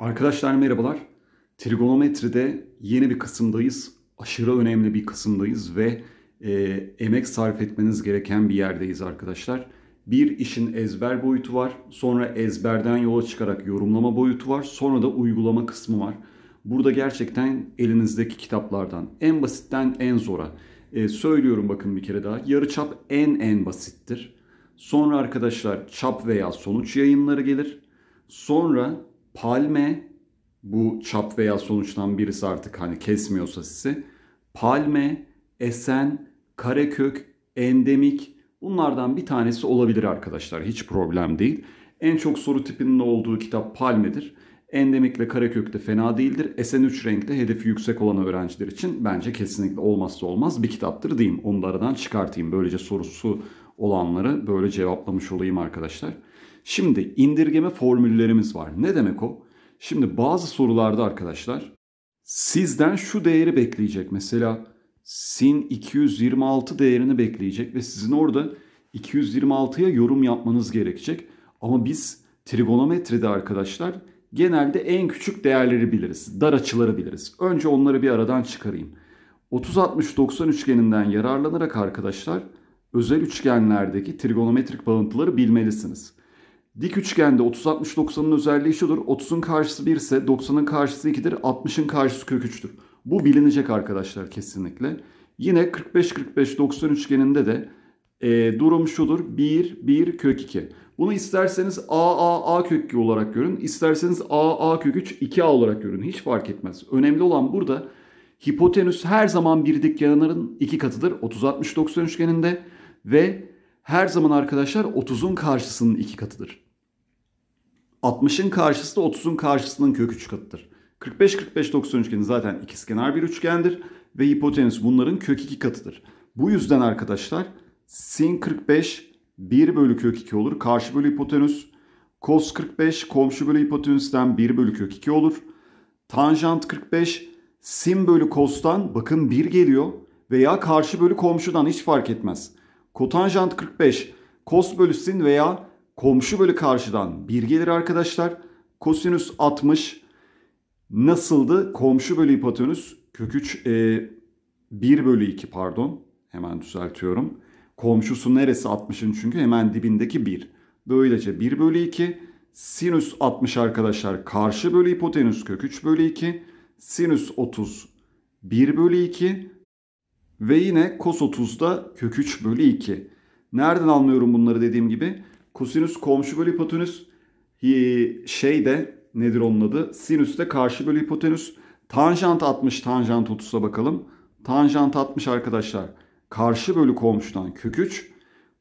Arkadaşlar merhabalar. Trigonometride yeni bir kısımdayız. Aşırı önemli bir kısımdayız ve e, emek sarf etmeniz gereken bir yerdeyiz arkadaşlar. Bir işin ezber boyutu var. Sonra ezberden yola çıkarak yorumlama boyutu var. Sonra da uygulama kısmı var. Burada gerçekten elinizdeki kitaplardan en basitten en zora. E, söylüyorum bakın bir kere daha. yarı çap en en basittir. Sonra arkadaşlar çap veya sonuç yayınları gelir. Sonra palme bu çap veya sonuçtan birisi artık hani kesmiyorsa sizi. Palme, esen, karekök, endemik bunlardan bir tanesi olabilir arkadaşlar. Hiç problem değil. En çok soru tipinin olduğu kitap palmedir. Endemik ve karekök de fena değildir. Esen 3 renkte hedefi yüksek olan öğrenciler için bence kesinlikle olmazsa olmaz bir kitaptır diyeyim. Onlardan çıkartayım. Böylece sorusu olanları böyle cevaplamış olayım arkadaşlar. Şimdi indirgeme formüllerimiz var. Ne demek o? Şimdi bazı sorularda arkadaşlar sizden şu değeri bekleyecek. Mesela sin 226 değerini bekleyecek ve sizin orada 226'ya yorum yapmanız gerekecek. Ama biz trigonometride arkadaşlar genelde en küçük değerleri biliriz. Dar açıları biliriz. Önce onları bir aradan çıkarayım. 30-60-90 üçgeninden yararlanarak arkadaşlar özel üçgenlerdeki trigonometrik bağıntıları bilmelisiniz. Dik üçgende 30-60-90'ın özelliği şudur. 30'un karşısı 1 ise 90'ın karşısı 2'dir. 60'ın karşısı kök 3'tür. Bu bilinecek arkadaşlar kesinlikle. Yine 45-45-90 üçgeninde de e, durum şudur. 1, 1, kök 2. Bunu isterseniz A, A, kök 2 olarak görün. isterseniz A, A kök 3, 2A olarak görün. Hiç fark etmez. Önemli olan burada hipotenüs her zaman bir dik yanarın iki katıdır. 30-60-90 üçgeninde ve her zaman arkadaşlar 30'un karşısının iki katıdır. 60'ın karşısı da 30'un karşısının kök 3 katıdır. 45-45-90 üçgeni zaten ikizkenar bir üçgendir ve hipotenüs bunların kök 2 katıdır. Bu yüzden arkadaşlar sin 45 1 bölü kök 2 olur. Karşı bölü hipotenüs. Cos 45 komşu bölü hipotenüsten 1 bölü kök 2 olur. Tanjant 45 sin bölü cos'tan bakın 1 geliyor. Veya karşı bölü komşudan hiç fark etmez. Kotanjant 45 cos bölü sin veya Komşu bölü karşıdan bir gelir arkadaşlar. Kosinüs 60 nasıldı? Komşu bölü hipotenüs kök 3 e, 1 bölü 2 pardon. Hemen düzeltiyorum. Komşusu neresi 60'ın çünkü hemen dibindeki 1. Böylece 1 bölü 2 sinüs 60 arkadaşlar karşı bölü hipotenüs kök 3 bölü 2 sinüs 30 1 bölü 2 ve yine kos 30 da kök 3 bölü 2. Nereden anlıyorum bunları dediğim gibi? Kosinüs komşu bölü hipotenüs. Şey de nedir onun adı? Sinüs de karşı bölü hipotenüs. Tanjant 60, tanjant 30'a bakalım. Tanjant 60 arkadaşlar. Karşı bölü komşudan kök 3.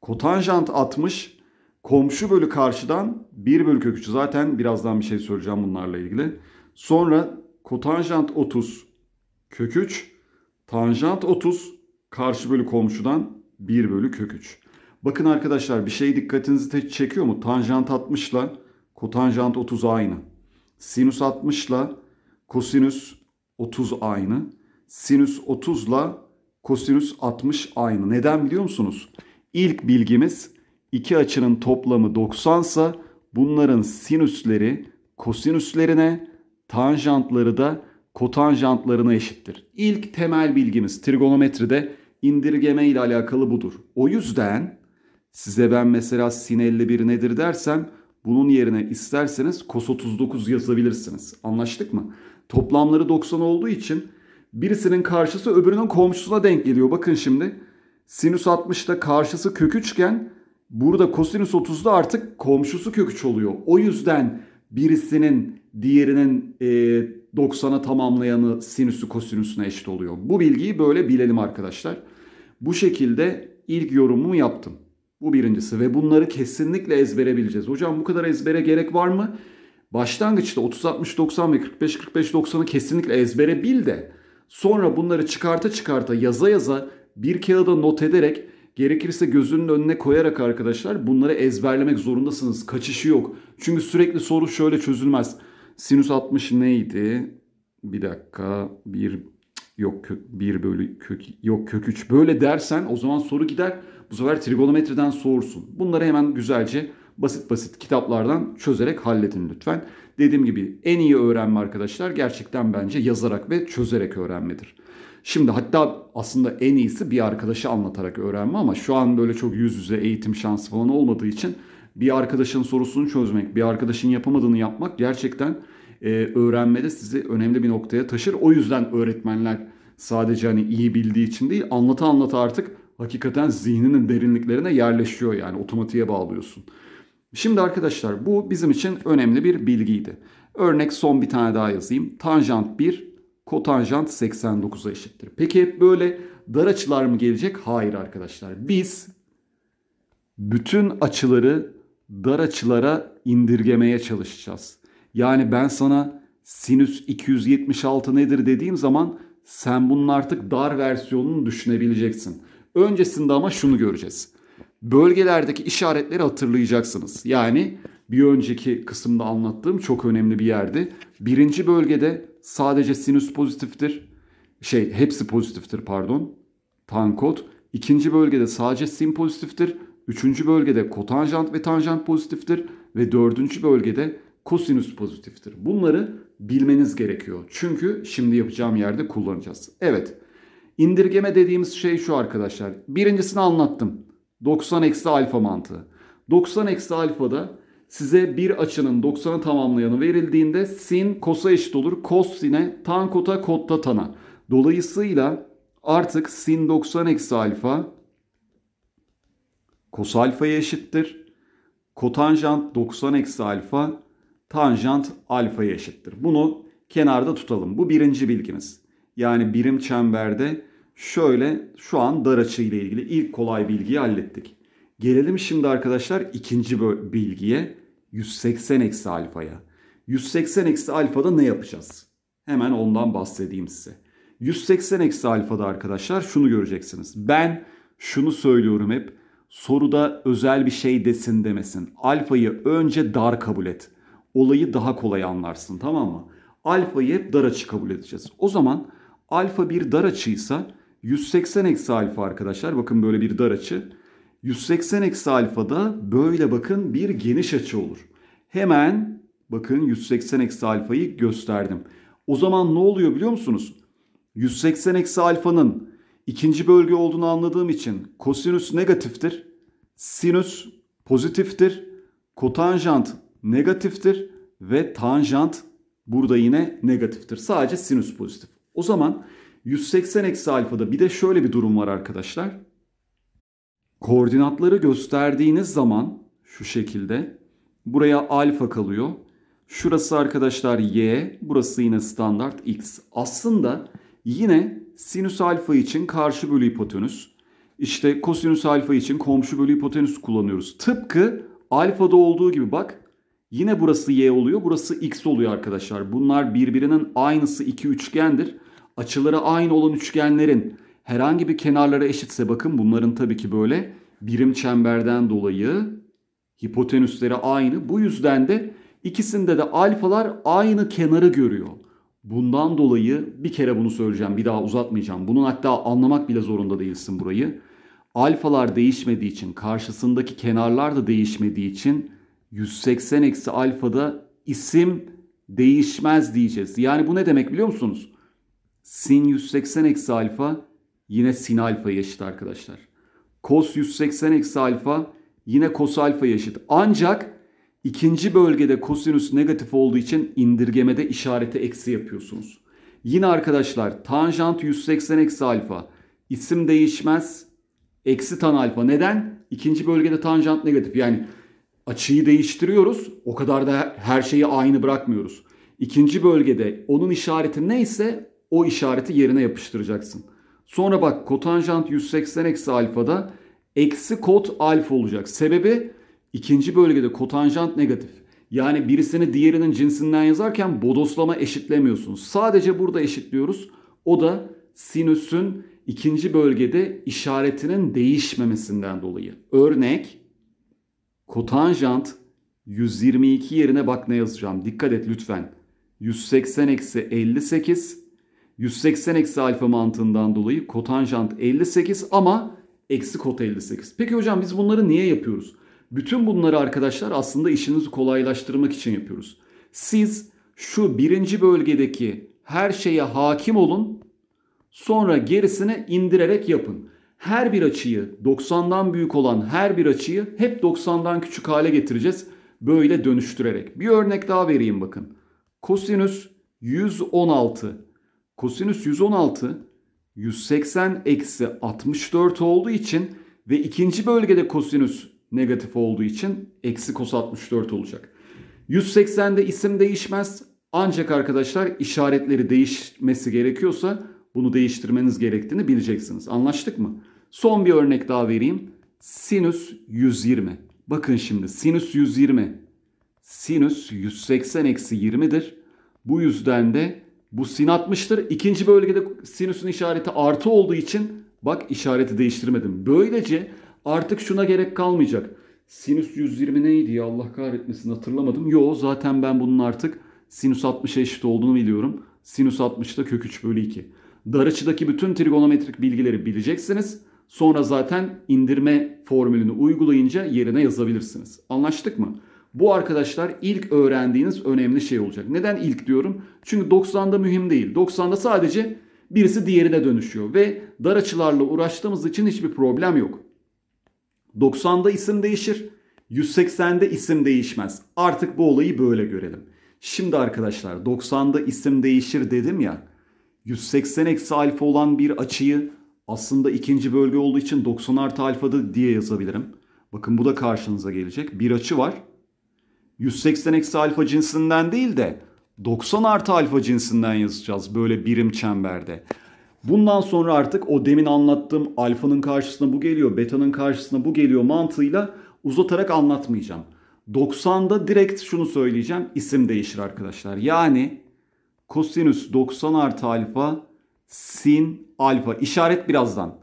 Kotanjant 60. Komşu bölü karşıdan 1 bölü kök 3. Zaten birazdan bir şey söyleyeceğim bunlarla ilgili. Sonra kotanjant 30 kök 3. Tanjant 30 karşı bölü komşudan 1 bölü kök 3. Bakın arkadaşlar bir şey dikkatinizi çekiyor mu? Tanjant 60 ile kotanjant 30 aynı. Sinüs 60 ile kosinüs 30 aynı. Sinüs 30 ile kosinüs 60 aynı. Neden biliyor musunuz? İlk bilgimiz iki açının toplamı 90 ise bunların sinüsleri kosinüslerine tanjantları da kotanjantlarına eşittir. İlk temel bilgimiz trigonometride indirgeme ile alakalı budur. O yüzden Size ben mesela sin 51 nedir dersem bunun yerine isterseniz cos 39 yazabilirsiniz. Anlaştık mı? Toplamları 90 olduğu için birisinin karşısı öbürünün komşusuna denk geliyor. Bakın şimdi sinüs 60'da karşısı kök 3 iken burada kosinüs 30'da artık komşusu kök 3 oluyor. O yüzden birisinin diğerinin e, 90'a tamamlayanı sinüsü kosinüsüne eşit oluyor. Bu bilgiyi böyle bilelim arkadaşlar. Bu şekilde ilk yorumumu yaptım. Bu birincisi ve bunları kesinlikle ezbere bileceğiz. Hocam bu kadar ezbere gerek var mı? Başlangıçta 30-60-90 ve 45-45-90'ı kesinlikle ezbere bil de sonra bunları çıkarta çıkarta yaza yaza bir kağıda not ederek gerekirse gözünün önüne koyarak arkadaşlar bunları ezberlemek zorundasınız. Kaçışı yok. Çünkü sürekli soru şöyle çözülmez. Sinüs 60 neydi? Bir dakika. Bir yok kök, 1 bölü kök yok kök 3 böyle dersen o zaman soru gider bu sefer trigonometriden soğursun. Bunları hemen güzelce basit basit kitaplardan çözerek halledin lütfen. Dediğim gibi en iyi öğrenme arkadaşlar gerçekten bence yazarak ve çözerek öğrenmedir. Şimdi hatta aslında en iyisi bir arkadaşı anlatarak öğrenme ama şu an böyle çok yüz yüze eğitim şansı falan olmadığı için bir arkadaşın sorusunu çözmek, bir arkadaşın yapamadığını yapmak gerçekten e, öğrenmede sizi önemli bir noktaya taşır. O yüzden öğretmenler sadece hani iyi bildiği için değil anlata anlata artık hakikaten zihninin derinliklerine yerleşiyor yani otomatiğe bağlıyorsun. Şimdi arkadaşlar bu bizim için önemli bir bilgiydi. Örnek son bir tane daha yazayım. Tanjant 1, kotanjant 89'a eşittir. Peki hep böyle dar açılar mı gelecek? Hayır arkadaşlar. Biz bütün açıları dar açılara indirgemeye çalışacağız. Yani ben sana sinüs 276 nedir dediğim zaman sen bunun artık dar versiyonunu düşünebileceksin. Öncesinde ama şunu göreceğiz. Bölgelerdeki işaretleri hatırlayacaksınız. Yani bir önceki kısımda anlattığım çok önemli bir yerdi. Birinci bölgede sadece sinüs pozitiftir. Şey hepsi pozitiftir pardon. Tan kod. İkinci bölgede sadece sin pozitiftir. Üçüncü bölgede kotanjant ve tanjant pozitiftir. Ve dördüncü bölgede kosinüs pozitiftir. Bunları bilmeniz gerekiyor. Çünkü şimdi yapacağım yerde kullanacağız. Evet İndirgeme dediğimiz şey şu arkadaşlar. Birincisini anlattım. 90 eksi alfa mantığı. 90 eksi alfada size bir açının 90'ı tamamlayanı verildiğinde sin kosa eşit olur. Kos sine, tan kota, kotta tana. Dolayısıyla artık sin 90 eksi alfa kos alfaya eşittir. Kotanjant 90 eksi alfa tanjant alfaya eşittir. Bunu kenarda tutalım. Bu birinci bilgimiz. Yani birim çemberde Şöyle şu an dar açı ile ilgili ilk kolay bilgiyi hallettik. Gelelim şimdi arkadaşlar ikinci bilgiye 180 eksi alfaya. 180 eksi alfada ne yapacağız? Hemen ondan bahsedeyim size. 180 eksi alfada arkadaşlar şunu göreceksiniz. Ben şunu söylüyorum hep soruda özel bir şey desin demesin. Alfayı önce dar kabul et. Olayı daha kolay anlarsın tamam mı? Alfayı hep dar açı kabul edeceğiz. O zaman alfa bir dar açıysa 180 eksi alfa arkadaşlar. Bakın böyle bir dar açı. 180 eksi alfada böyle bakın bir geniş açı olur. Hemen bakın 180 eksi alfayı gösterdim. O zaman ne oluyor biliyor musunuz? 180 eksi alfanın ikinci bölge olduğunu anladığım için kosinüs negatiftir. Sinüs pozitiftir. Kotanjant negatiftir. Ve tanjant burada yine negatiftir. Sadece sinüs pozitif. O zaman 180 eksi alfada bir de şöyle bir durum var arkadaşlar. Koordinatları gösterdiğiniz zaman şu şekilde buraya alfa kalıyor. Şurası arkadaşlar y, burası yine standart x. Aslında yine sinüs alfa için karşı bölü hipotenüs. işte kosinüs alfa için komşu bölü hipotenüs kullanıyoruz. Tıpkı alfada olduğu gibi bak yine burası y oluyor burası x oluyor arkadaşlar. Bunlar birbirinin aynısı iki üçgendir açıları aynı olan üçgenlerin herhangi bir kenarları eşitse bakın bunların tabii ki böyle birim çemberden dolayı hipotenüsleri aynı. Bu yüzden de ikisinde de alfalar aynı kenarı görüyor. Bundan dolayı bir kere bunu söyleyeceğim bir daha uzatmayacağım. Bunun hatta anlamak bile zorunda değilsin burayı. Alfalar değişmediği için karşısındaki kenarlar da değişmediği için 180 eksi alfada isim değişmez diyeceğiz. Yani bu ne demek biliyor musunuz? sin 180 eksi alfa yine sin alfa eşit arkadaşlar. cos 180 eksi alfa yine cos alfa eşit. Ancak ikinci bölgede kosinüs negatif olduğu için indirgemede işareti eksi yapıyorsunuz. Yine arkadaşlar tanjant 180 eksi alfa isim değişmez eksi tan alfa. Neden? İkinci bölgede tanjant negatif yani açıyı değiştiriyoruz o kadar da her şeyi aynı bırakmıyoruz. İkinci bölgede onun işareti neyse o işareti yerine yapıştıracaksın. Sonra bak kotanjant 180 eksi alfada eksi kot alfa olacak. Sebebi ikinci bölgede kotanjant negatif. Yani birisini diğerinin cinsinden yazarken bodoslama eşitlemiyorsun. Sadece burada eşitliyoruz. O da sinüsün ikinci bölgede işaretinin değişmemesinden dolayı. Örnek kotanjant 122 yerine bak ne yazacağım. Dikkat et lütfen. 180 eksi 58 180 eksi alfa mantığından dolayı kotanjant 58 ama eksi kot 58. Peki hocam biz bunları niye yapıyoruz? Bütün bunları arkadaşlar aslında işinizi kolaylaştırmak için yapıyoruz. Siz şu birinci bölgedeki her şeye hakim olun. Sonra gerisine indirerek yapın. Her bir açıyı 90'dan büyük olan her bir açıyı hep 90'dan küçük hale getireceğiz. Böyle dönüştürerek. Bir örnek daha vereyim bakın. Kosinüs 116 Kosinüs 116 180 eksi 64 olduğu için ve ikinci bölgede kosinüs negatif olduğu için eksi kos 64 olacak. 180'de isim değişmez ancak arkadaşlar işaretleri değişmesi gerekiyorsa bunu değiştirmeniz gerektiğini bileceksiniz. Anlaştık mı? Son bir örnek daha vereyim. Sinüs 120. Bakın şimdi sinüs 120. Sinüs 180 eksi 20'dir. Bu yüzden de bu sin 60'tır. İkinci bölgede sinüsün işareti artı olduğu için bak işareti değiştirmedim. Böylece artık şuna gerek kalmayacak. Sinüs 120 neydi ya Allah kahretmesin hatırlamadım. Yo zaten ben bunun artık sinüs 60'a eşit olduğunu biliyorum. Sinüs 60'da kök 3 bölü 2. Dar açıdaki bütün trigonometrik bilgileri bileceksiniz. Sonra zaten indirme formülünü uygulayınca yerine yazabilirsiniz. Anlaştık mı? Bu arkadaşlar ilk öğrendiğiniz önemli şey olacak. Neden ilk diyorum? Çünkü 90'da mühim değil. 90'da sadece birisi diğerine dönüşüyor ve dar açılarla uğraştığımız için hiçbir problem yok. 90'da isim değişir. 180'de isim değişmez. Artık bu olayı böyle görelim. Şimdi arkadaşlar 90'da isim değişir dedim ya. 180 eksi alfa olan bir açıyı aslında ikinci bölge olduğu için 90 artı alfa diye yazabilirim. Bakın bu da karşınıza gelecek. Bir açı var. 180 eksi alfa cinsinden değil de 90 artı alfa cinsinden yazacağız böyle birim çemberde. Bundan sonra artık o demin anlattığım alfanın karşısına bu geliyor, betanın karşısına bu geliyor mantığıyla uzatarak anlatmayacağım. 90'da direkt şunu söyleyeceğim. isim değişir arkadaşlar. Yani kosinüs 90 artı alfa sin alfa. işaret birazdan.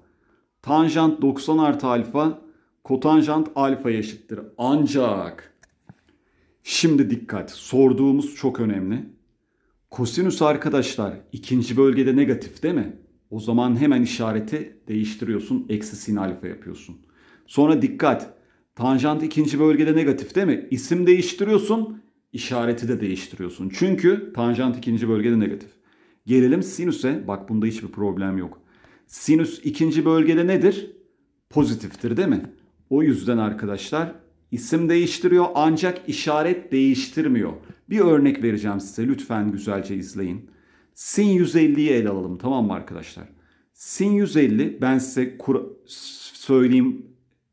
Tanjant 90 artı alfa kotanjant alfa eşittir. Ancak Şimdi dikkat. Sorduğumuz çok önemli. Kosinüs arkadaşlar ikinci bölgede negatif değil mi? O zaman hemen işareti değiştiriyorsun. Eksi sin alfa yapıyorsun. Sonra dikkat. Tanjant ikinci bölgede negatif değil mi? İsim değiştiriyorsun. işareti de değiştiriyorsun. Çünkü tanjant ikinci bölgede negatif. Gelelim sinüse. Bak bunda hiçbir problem yok. Sinüs ikinci bölgede nedir? Pozitiftir değil mi? O yüzden arkadaşlar İsim değiştiriyor ancak işaret değiştirmiyor. Bir örnek vereceğim size lütfen güzelce izleyin. Sin 150'yi ele alalım tamam mı arkadaşlar? Sin 150 ben size söyleyeyim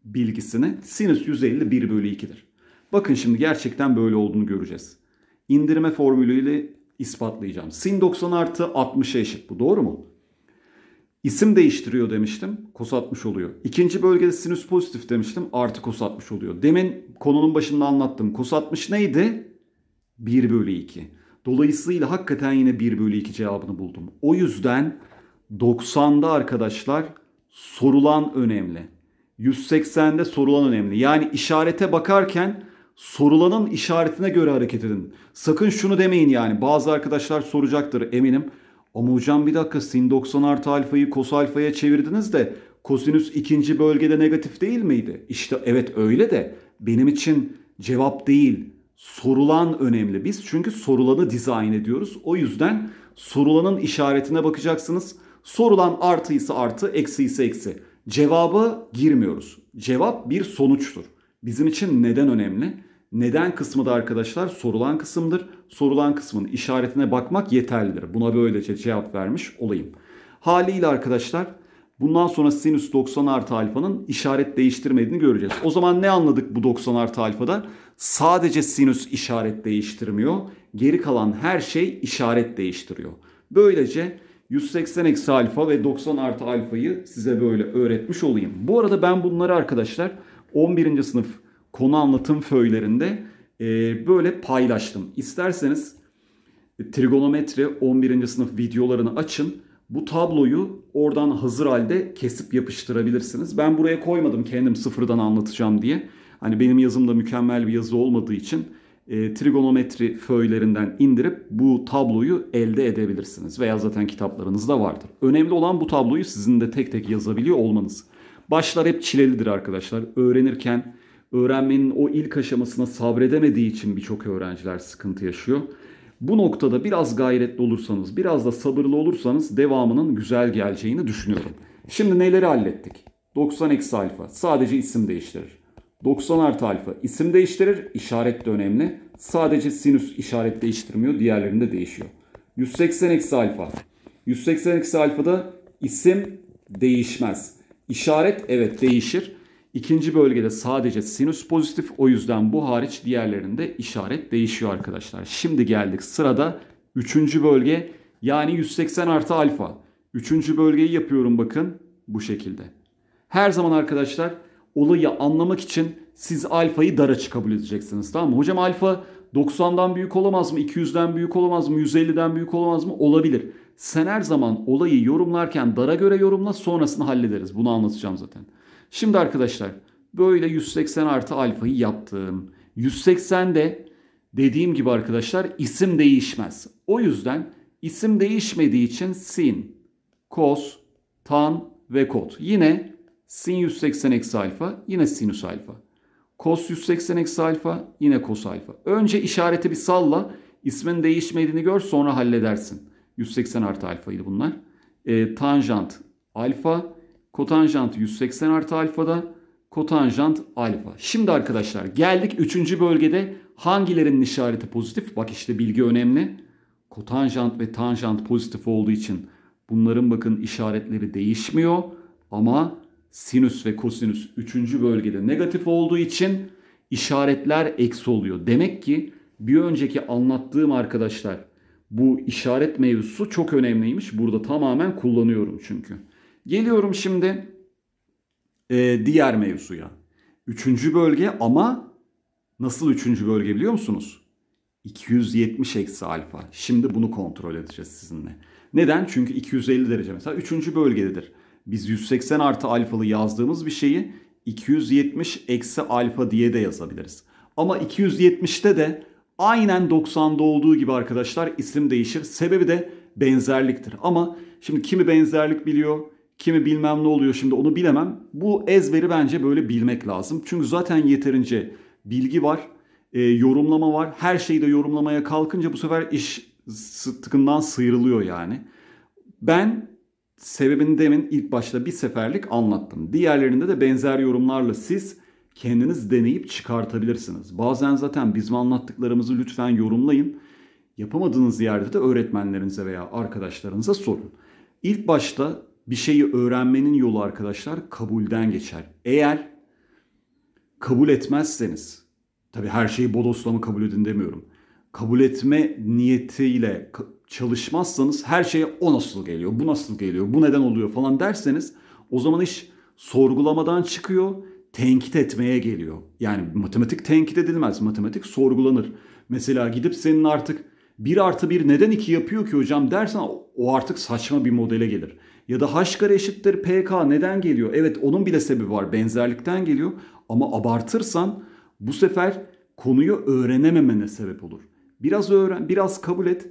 bilgisini. Sinüs 150 1 bölü 2'dir. Bakın şimdi gerçekten böyle olduğunu göreceğiz. İndirme formülüyle ispatlayacağım. Sin 90 artı 60'a eşit bu doğru mu? İsim değiştiriyor demiştim. Kos 60 oluyor. İkinci bölgede sinüs pozitif demiştim. Artı kos 60 oluyor. Demin konunun başında anlattım. Kos 60 neydi? 1 bölü 2. Dolayısıyla hakikaten yine 1 bölü 2 cevabını buldum. O yüzden 90'da arkadaşlar sorulan önemli. 180'de sorulan önemli. Yani işarete bakarken sorulanın işaretine göre hareket edin. Sakın şunu demeyin yani. Bazı arkadaşlar soracaktır eminim. Ama hocam bir dakika sin 90 artı alfayı kos alfaya çevirdiniz de kosinüs ikinci bölgede negatif değil miydi? İşte evet öyle de benim için cevap değil sorulan önemli. Biz çünkü sorulanı dizayn ediyoruz. O yüzden sorulanın işaretine bakacaksınız. Sorulan artı ise artı, eksi ise eksi. Cevaba girmiyoruz. Cevap bir sonuçtur. Bizim için neden önemli? Neden kısmı da arkadaşlar sorulan kısımdır. Sorulan kısmın işaretine bakmak yeterlidir. Buna böylece cevap vermiş olayım. Haliyle arkadaşlar bundan sonra sinüs 90 artı alfanın işaret değiştirmediğini göreceğiz. O zaman ne anladık bu 90 artı alfada? Sadece sinüs işaret değiştirmiyor. Geri kalan her şey işaret değiştiriyor. Böylece 180 eksi alfa ve 90 artı alfayı size böyle öğretmiş olayım. Bu arada ben bunları arkadaşlar 11. sınıf konu anlatım föylerinde e, böyle paylaştım. İsterseniz e, trigonometri 11. sınıf videolarını açın. Bu tabloyu oradan hazır halde kesip yapıştırabilirsiniz. Ben buraya koymadım kendim sıfırdan anlatacağım diye. Hani benim yazımda mükemmel bir yazı olmadığı için e, trigonometri föylerinden indirip bu tabloyu elde edebilirsiniz. Veya zaten kitaplarınızda vardır. Önemli olan bu tabloyu sizin de tek tek yazabiliyor olmanız. Başlar hep çilelidir arkadaşlar. Öğrenirken öğrenmenin o ilk aşamasına sabredemediği için birçok öğrenciler sıkıntı yaşıyor. Bu noktada biraz gayretli olursanız, biraz da sabırlı olursanız devamının güzel geleceğini düşünüyorum. Şimdi neleri hallettik? 90 eksi alfa sadece isim değiştirir. 90 artı alfa isim değiştirir, işaret de önemli. Sadece sinüs işaret değiştirmiyor, diğerlerinde değişiyor. 180 eksi alfa. 180 eksi alfada isim değişmez. İşaret evet değişir İkinci bölgede sadece sinüs pozitif o yüzden bu hariç diğerlerinde işaret değişiyor arkadaşlar. Şimdi geldik sırada üçüncü bölge yani 180 artı alfa. Üçüncü bölgeyi yapıyorum bakın bu şekilde. Her zaman arkadaşlar olayı anlamak için siz alfayı dar açı kabul edeceksiniz tamam mı? Hocam alfa 90'dan büyük olamaz mı? 200'den büyük olamaz mı? 150'den büyük olamaz mı? Olabilir. Sen her zaman olayı yorumlarken dara göre yorumla sonrasını hallederiz. Bunu anlatacağım zaten. Şimdi arkadaşlar böyle 180 artı alfayı yaptım. de dediğim gibi arkadaşlar isim değişmez. O yüzden isim değişmediği için sin, kos, tan ve kot. Yine sin 180 eksi alfa yine sinüs alfa. Kos 180 eksi alfa yine kos alfa. Önce işareti bir salla ismin değişmediğini gör sonra halledersin. 180 artı alfaydı bunlar. E, tanjant alfa Kotanjant 180 artı alfada. Kotanjant alfa. Şimdi arkadaşlar geldik 3. bölgede hangilerinin işareti pozitif? Bak işte bilgi önemli. Kotanjant ve tanjant pozitif olduğu için bunların bakın işaretleri değişmiyor. Ama sinüs ve kosinüs 3. bölgede negatif olduğu için işaretler eksi oluyor. Demek ki bir önceki anlattığım arkadaşlar bu işaret mevzusu çok önemliymiş. Burada tamamen kullanıyorum çünkü. Geliyorum şimdi e, diğer mevzuya. Üçüncü bölge ama nasıl üçüncü bölge biliyor musunuz? 270 eksi alfa. Şimdi bunu kontrol edeceğiz sizinle. Neden? Çünkü 250 derece mesela üçüncü bölgededir. Biz 180 artı alfalı yazdığımız bir şeyi 270 eksi alfa diye de yazabiliriz. Ama 270'te de aynen 90'da olduğu gibi arkadaşlar isim değişir. Sebebi de benzerliktir. Ama şimdi kimi benzerlik biliyor, kimi bilmem ne oluyor şimdi onu bilemem. Bu ezberi bence böyle bilmek lazım. Çünkü zaten yeterince bilgi var, e, yorumlama var. Her şeyi de yorumlamaya kalkınca bu sefer iş tıkından sıyrılıyor yani. Ben sebebini demin ilk başta bir seferlik anlattım. Diğerlerinde de benzer yorumlarla siz kendiniz deneyip çıkartabilirsiniz. Bazen zaten bizim anlattıklarımızı lütfen yorumlayın. Yapamadığınız yerde de öğretmenlerinize veya arkadaşlarınıza sorun. İlk başta bir şeyi öğrenmenin yolu arkadaşlar kabulden geçer. Eğer kabul etmezseniz, tabi her şeyi bodoslama kabul edin demiyorum. Kabul etme niyetiyle çalışmazsanız her şeye o nasıl geliyor, bu nasıl geliyor, bu neden oluyor falan derseniz o zaman iş sorgulamadan çıkıyor, tenkit etmeye geliyor. Yani matematik tenkit edilmez, matematik sorgulanır. Mesela gidip senin artık 1 artı 1 neden 2 yapıyor ki hocam dersen o artık saçma bir modele gelir. Ya da h eşittir pk neden geliyor? Evet onun bile sebebi var benzerlikten geliyor ama abartırsan bu sefer konuyu öğrenememene sebep olur. Biraz öğren, biraz kabul et,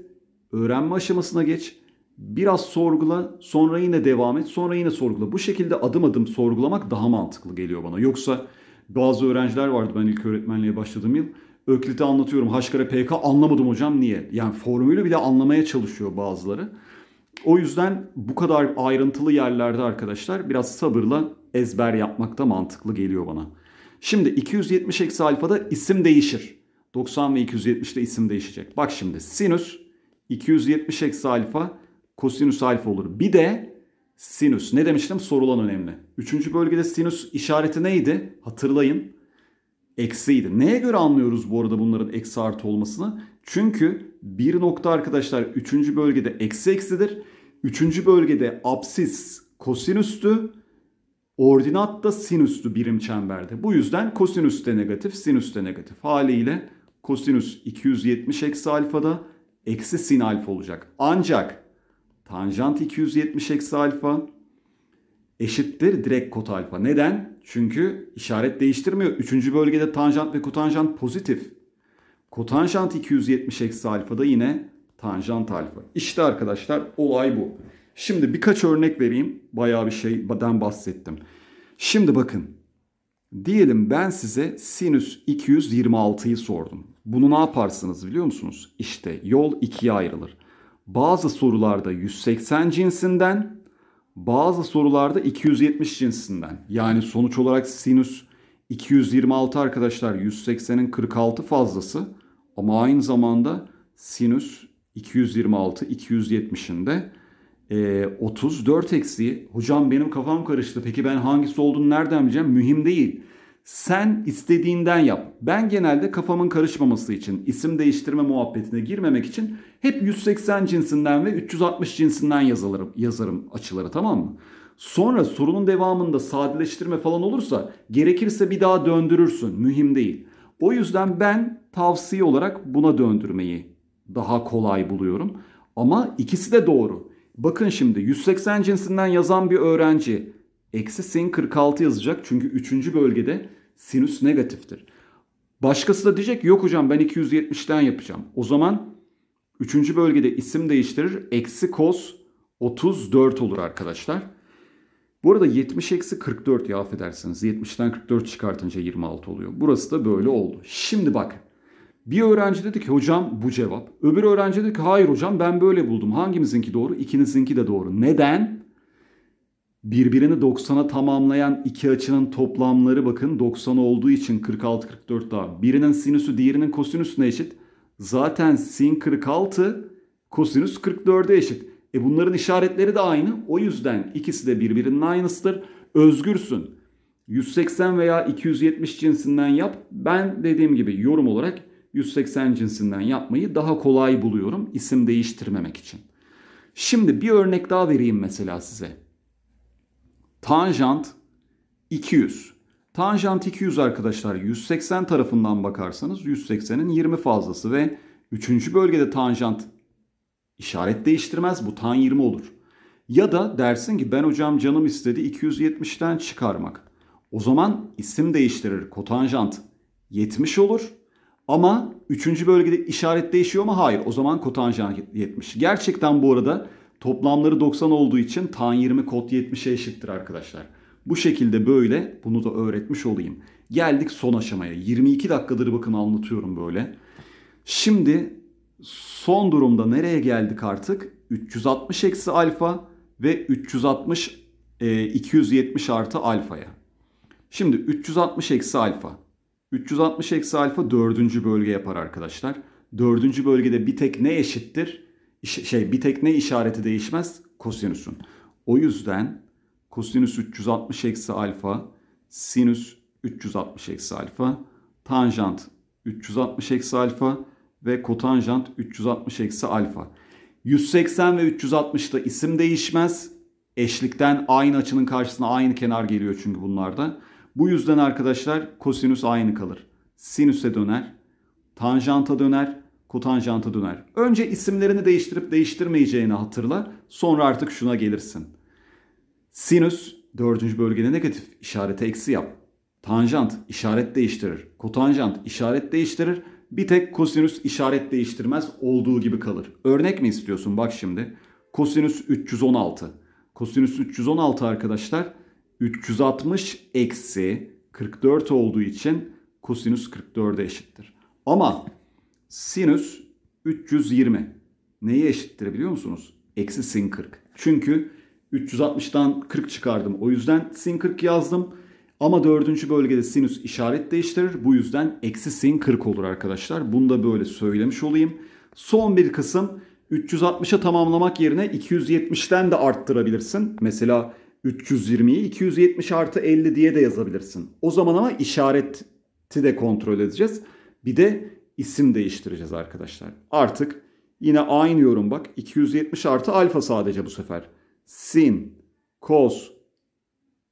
öğrenme aşamasına geç, biraz sorgula, sonra yine devam et, sonra yine sorgula. Bu şekilde adım adım sorgulamak daha mantıklı geliyor bana. Yoksa bazı öğrenciler vardı ben ilk öğretmenliğe başladığım yıl Öklit'e anlatıyorum. Haşkara PK anlamadım hocam niye? Yani formülü bile anlamaya çalışıyor bazıları. O yüzden bu kadar ayrıntılı yerlerde arkadaşlar biraz sabırla ezber yapmak da mantıklı geliyor bana. Şimdi 270 eksi alfada isim değişir. 90 ve 270'te isim değişecek. Bak şimdi sinüs 270 eksi alfa kosinüs alfa olur. Bir de sinüs ne demiştim sorulan önemli. Üçüncü bölgede sinüs işareti neydi? Hatırlayın eksiydi. Neye göre anlıyoruz bu arada bunların eksi artı olmasını? Çünkü bir nokta arkadaşlar 3. bölgede eksi eksidir. 3. bölgede apsis kosinüstü, ordinat da sinüstü birim çemberde. Bu yüzden kosinüs de negatif, sinüs de negatif. Haliyle kosinüs 270 eksi alfada eksi sin alfa olacak. Ancak tanjant 270 eksi alfa eşittir direkt kot alfa. Neden? Çünkü işaret değiştirmiyor. Üçüncü bölgede tanjant ve kotanjant pozitif. Kotanjant 270 eksi alfada yine tanjant alfa. İşte arkadaşlar olay bu. Şimdi birkaç örnek vereyim. Bayağı bir şeyden bahsettim. Şimdi bakın. Diyelim ben size sinüs 226'yı sordum. Bunu ne yaparsınız biliyor musunuz? İşte yol ikiye ayrılır. Bazı sorularda 180 cinsinden bazı sorularda 270 cinsinden. Yani sonuç olarak sinüs 226 arkadaşlar 180'in 46 fazlası ama aynı zamanda sinüs 226 270'inde e, 34 eksiği. Hocam benim kafam karıştı. Peki ben hangisi olduğunu nereden bileceğim? Mühim değil. Sen istediğinden yap. Ben genelde kafamın karışmaması için, isim değiştirme muhabbetine girmemek için hep 180 cinsinden ve 360 cinsinden yazılırım, yazarım açıları tamam mı? Sonra sorunun devamında sadeleştirme falan olursa gerekirse bir daha döndürürsün. Mühim değil. O yüzden ben tavsiye olarak buna döndürmeyi daha kolay buluyorum. Ama ikisi de doğru. Bakın şimdi 180 cinsinden yazan bir öğrenci Eksi sin 46 yazacak çünkü 3. bölgede sinüs negatiftir. Başkası da diyecek yok hocam ben 270'ten yapacağım. O zaman 3. bölgede isim değiştirir. Eksi kos 34 olur arkadaşlar. Bu arada 70 eksi 44 ya affedersiniz. 70'ten 44 çıkartınca 26 oluyor. Burası da böyle oldu. Şimdi bak. Bir öğrenci dedi ki hocam bu cevap. Öbür öğrenci dedi ki hayır hocam ben böyle buldum. Hangimizinki doğru? İkinizinki de doğru. Neden? birbirini 90'a tamamlayan iki açının toplamları bakın 90 olduğu için 46-44 daha. Birinin sinüsü diğerinin kosinüsüne eşit. Zaten sin 46 kosinüs 44'e eşit. E bunların işaretleri de aynı. O yüzden ikisi de birbirinin aynısıdır. Özgürsün. 180 veya 270 cinsinden yap. Ben dediğim gibi yorum olarak 180 cinsinden yapmayı daha kolay buluyorum isim değiştirmemek için. Şimdi bir örnek daha vereyim mesela size. Tanjant 200. Tanjant 200 arkadaşlar 180 tarafından bakarsanız 180'in 20 fazlası ve 3. bölgede tanjant işaret değiştirmez bu tan 20 olur. Ya da dersin ki ben hocam canım istedi 270'ten çıkarmak. O zaman isim değiştirir kotanjant 70 olur. Ama 3. bölgede işaret değişiyor mu? Hayır. O zaman kotanjant 70. Gerçekten bu arada Toplamları 90 olduğu için tan 20 kod 70'e eşittir arkadaşlar. Bu şekilde böyle bunu da öğretmiş olayım. Geldik son aşamaya. 22 dakikadır bakın anlatıyorum böyle. Şimdi son durumda nereye geldik artık? 360 eksi alfa ve 360 e, 270 artı alfaya. Şimdi 360 eksi alfa. 360 eksi alfa dördüncü bölge yapar arkadaşlar. Dördüncü bölgede bir tek ne eşittir? şey bir tek ne işareti değişmez? Kosinüsün. O yüzden kosinüs 360 eksi alfa, sinüs 360 eksi alfa, tanjant 360 eksi alfa ve kotanjant 360 eksi alfa. 180 ve 360'da isim değişmez. Eşlikten aynı açının karşısına aynı kenar geliyor çünkü bunlarda. Bu yüzden arkadaşlar kosinüs aynı kalır. Sinüse döner, tanjanta döner Kutanjantı döner. Önce isimlerini değiştirip değiştirmeyeceğini hatırla. Sonra artık şuna gelirsin. Sinüs dördüncü bölgede negatif işareti eksi yap. Tanjant işaret değiştirir. Kotanjant işaret değiştirir. Bir tek kosinüs işaret değiştirmez olduğu gibi kalır. Örnek mi istiyorsun? Bak şimdi. Kosinüs 316. Kosinüs 316 arkadaşlar 360 eksi 44 olduğu için kosinüs 44'e eşittir. Ama sinüs 320 neyi eşittir biliyor musunuz? Eksi sin 40. Çünkü 360'dan 40 çıkardım. O yüzden sin 40 yazdım. Ama dördüncü bölgede sinüs işaret değiştirir. Bu yüzden eksi sin 40 olur arkadaşlar. Bunu da böyle söylemiş olayım. Son bir kısım 360'a tamamlamak yerine 270'ten de arttırabilirsin. Mesela 320'yi 270 artı 50 diye de yazabilirsin. O zaman ama işareti de kontrol edeceğiz. Bir de isim değiştireceğiz arkadaşlar. Artık yine aynı yorum bak. 270 artı alfa sadece bu sefer. Sin, kos,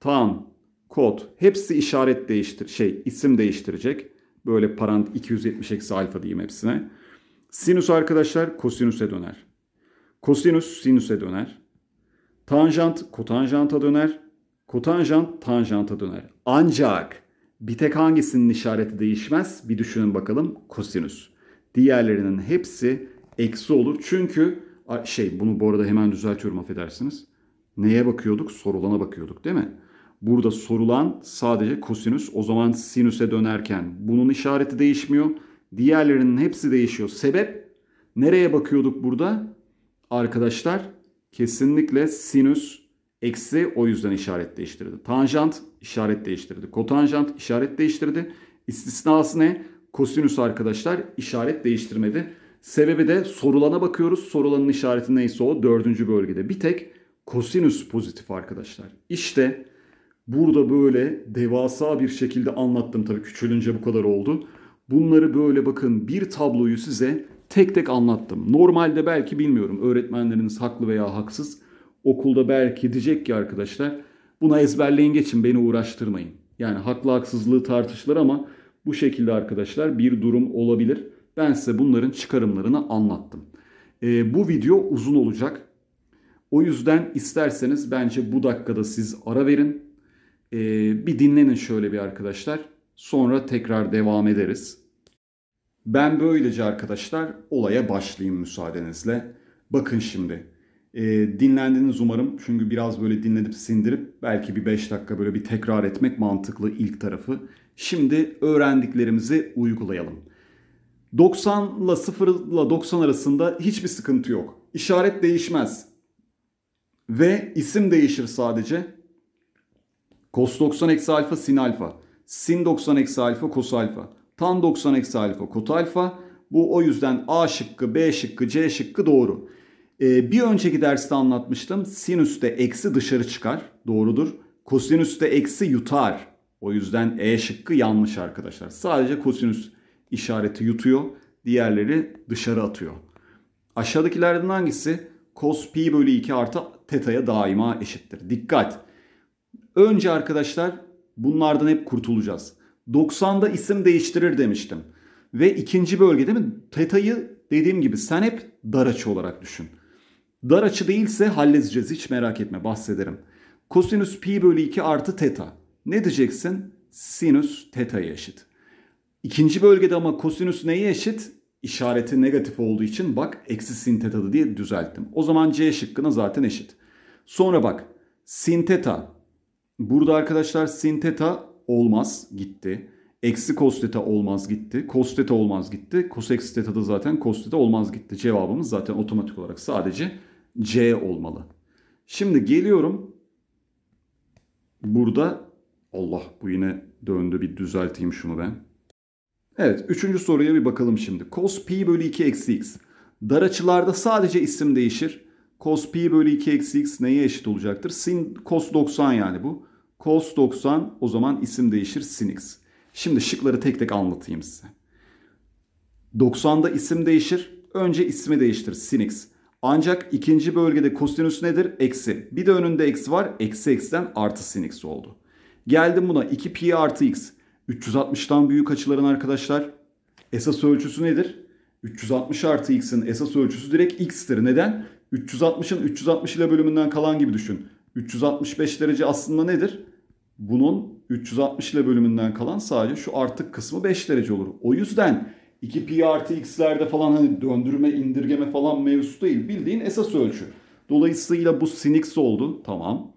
tan, kot hepsi işaret değiştir şey isim değiştirecek. Böyle parant 270 eksi alfa diyeyim hepsine. Sinüs arkadaşlar kosinüse döner. Kosinüs sinüse döner. Tanjant kotanjanta döner. Kotanjant tanjanta döner. Ancak bir tek hangisinin işareti değişmez? Bir düşünün bakalım. Kosinüs. Diğerlerinin hepsi eksi olur. Çünkü şey bunu bu arada hemen düzeltiyorum affedersiniz. Neye bakıyorduk? Sorulana bakıyorduk değil mi? Burada sorulan sadece kosinüs. O zaman sinüse dönerken bunun işareti değişmiyor. Diğerlerinin hepsi değişiyor. Sebep nereye bakıyorduk burada? Arkadaşlar kesinlikle sinüs Eksi o yüzden işaret değiştirdi. Tanjant işaret değiştirdi. Kotanjant işaret değiştirdi. İstisnası ne? Kosinüs arkadaşlar işaret değiştirmedi. Sebebi de sorulana bakıyoruz. Sorulanın işareti neyse o dördüncü bölgede. Bir tek kosinüs pozitif arkadaşlar. İşte burada böyle devasa bir şekilde anlattım. Tabii küçülünce bu kadar oldu. Bunları böyle bakın bir tabloyu size tek tek anlattım. Normalde belki bilmiyorum öğretmenleriniz haklı veya haksız okulda belki diyecek ki arkadaşlar buna ezberleyin geçin beni uğraştırmayın. Yani haklı haksızlığı tartışılır ama bu şekilde arkadaşlar bir durum olabilir. Ben size bunların çıkarımlarını anlattım. E, bu video uzun olacak. O yüzden isterseniz bence bu dakikada siz ara verin. E, bir dinlenin şöyle bir arkadaşlar. Sonra tekrar devam ederiz. Ben böylece arkadaşlar olaya başlayayım müsaadenizle. Bakın şimdi. E, ee, dinlendiniz umarım. Çünkü biraz böyle dinledip sindirip belki bir 5 dakika böyle bir tekrar etmek mantıklı ilk tarafı. Şimdi öğrendiklerimizi uygulayalım. 90 ile 0 ile 90 arasında hiçbir sıkıntı yok. İşaret değişmez. Ve isim değişir sadece. Cos 90 eksi alfa sin alfa. Sin 90 eksi alfa cos alfa. Tan 90 eksi alfa kot alfa. Bu o yüzden A şıkkı, B şıkkı, C şıkkı doğru. Ee, bir önceki derste anlatmıştım. Sinüste eksi dışarı çıkar. Doğrudur. Kosinüste eksi yutar. O yüzden E şıkkı yanlış arkadaşlar. Sadece kosinüs işareti yutuyor. Diğerleri dışarı atıyor. Aşağıdakilerden hangisi? Cos pi bölü 2 artı teta'ya daima eşittir. Dikkat! Önce arkadaşlar bunlardan hep kurtulacağız. 90'da isim değiştirir demiştim. Ve ikinci bölgede mi? Teta'yı dediğim gibi sen hep dar açı olarak düşün. Dar açı değilse halledeceğiz hiç merak etme bahsederim. Kosinüs pi bölü 2 artı teta. Ne diyeceksin? Sinüs teta'ya eşit. İkinci bölgede ama kosinüs neye eşit? İşareti negatif olduğu için bak eksi sin tetadı diye düzelttim. O zaman C şıkkına zaten eşit. Sonra bak sin teta. Burada arkadaşlar sin teta olmaz gitti. Eksi cos teta olmaz gitti. Cos teta olmaz gitti. Cos eksi teta da zaten cos teta olmaz gitti. Cevabımız zaten otomatik olarak sadece C olmalı. Şimdi geliyorum. Burada Allah bu yine döndü bir düzelteyim şunu ben. Evet üçüncü soruya bir bakalım şimdi. Cos pi bölü 2 eksi x. Dar açılarda sadece isim değişir. Cos pi bölü 2 eksi x neye eşit olacaktır? Sin cos 90 yani bu. Cos 90 o zaman isim değişir sin x. Şimdi şıkları tek tek anlatayım size. 90'da isim değişir. Önce ismi değiştir sin x. Ancak ikinci bölgede kosinüs nedir? Eksi. Bir de önünde eksi var. Eksi eksiden artı sin x oldu. Geldim buna 2 pi artı x. 360'tan büyük açıların arkadaşlar esas ölçüsü nedir? 360 artı x'in esas ölçüsü direkt x'tir. Neden? 360'ın 360 ile bölümünden kalan gibi düşün. 365 derece aslında nedir? Bunun 360 ile bölümünden kalan sadece şu artık kısmı 5 derece olur. O yüzden 2 pi artı x'lerde falan hani döndürme indirgeme falan mevzusu değil. Bildiğin esas ölçü. Dolayısıyla bu sin x oldu. Tamam.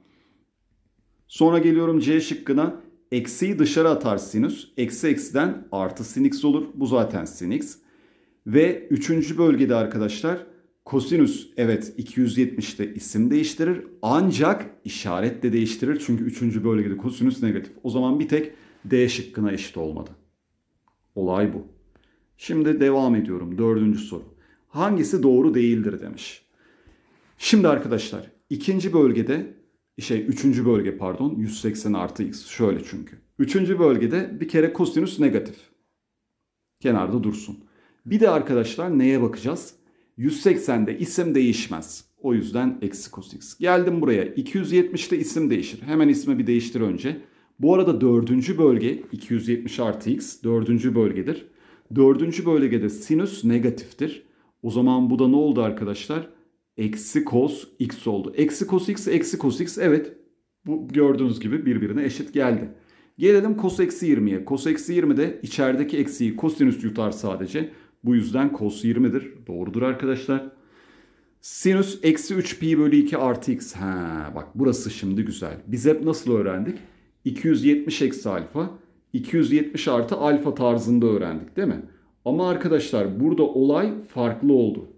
Sonra geliyorum c şıkkına. Eksiyi dışarı atar sinüs. Eksi eksiden artı sin x olur. Bu zaten sin x. Ve üçüncü bölgede arkadaşlar kosinüs evet 270'te isim değiştirir. Ancak işaret de değiştirir. Çünkü üçüncü bölgede kosinüs negatif. O zaman bir tek D şıkkına eşit olmadı. Olay bu. Şimdi devam ediyorum. Dördüncü soru. Hangisi doğru değildir demiş. Şimdi arkadaşlar ikinci bölgede şey üçüncü bölge pardon 180 artı x şöyle çünkü. Üçüncü bölgede bir kere kosinüs negatif. Kenarda dursun. Bir de arkadaşlar neye bakacağız? 180'de isim değişmez. O yüzden eksi cos x. Geldim buraya. 270'de isim değişir. Hemen ismi bir değiştir önce. Bu arada dördüncü bölge 270 artı x dördüncü bölgedir. Dördüncü bölgede sinüs negatiftir. O zaman bu da ne oldu arkadaşlar? Eksi cos x oldu. Eksi cos x, eksi cos x evet bu gördüğünüz gibi birbirine eşit geldi. Gelelim cos eksi 20'ye. Cos eksi 20 de içerideki eksiyi kosinüs yutar sadece. Bu yüzden cos 20'dir. Doğrudur arkadaşlar. Sinüs eksi 3 pi bölü 2 artı x. Ha, bak burası şimdi güzel. Biz hep nasıl öğrendik? 270 eksi alfa 270 artı alfa tarzında öğrendik değil mi? Ama arkadaşlar burada olay farklı oldu.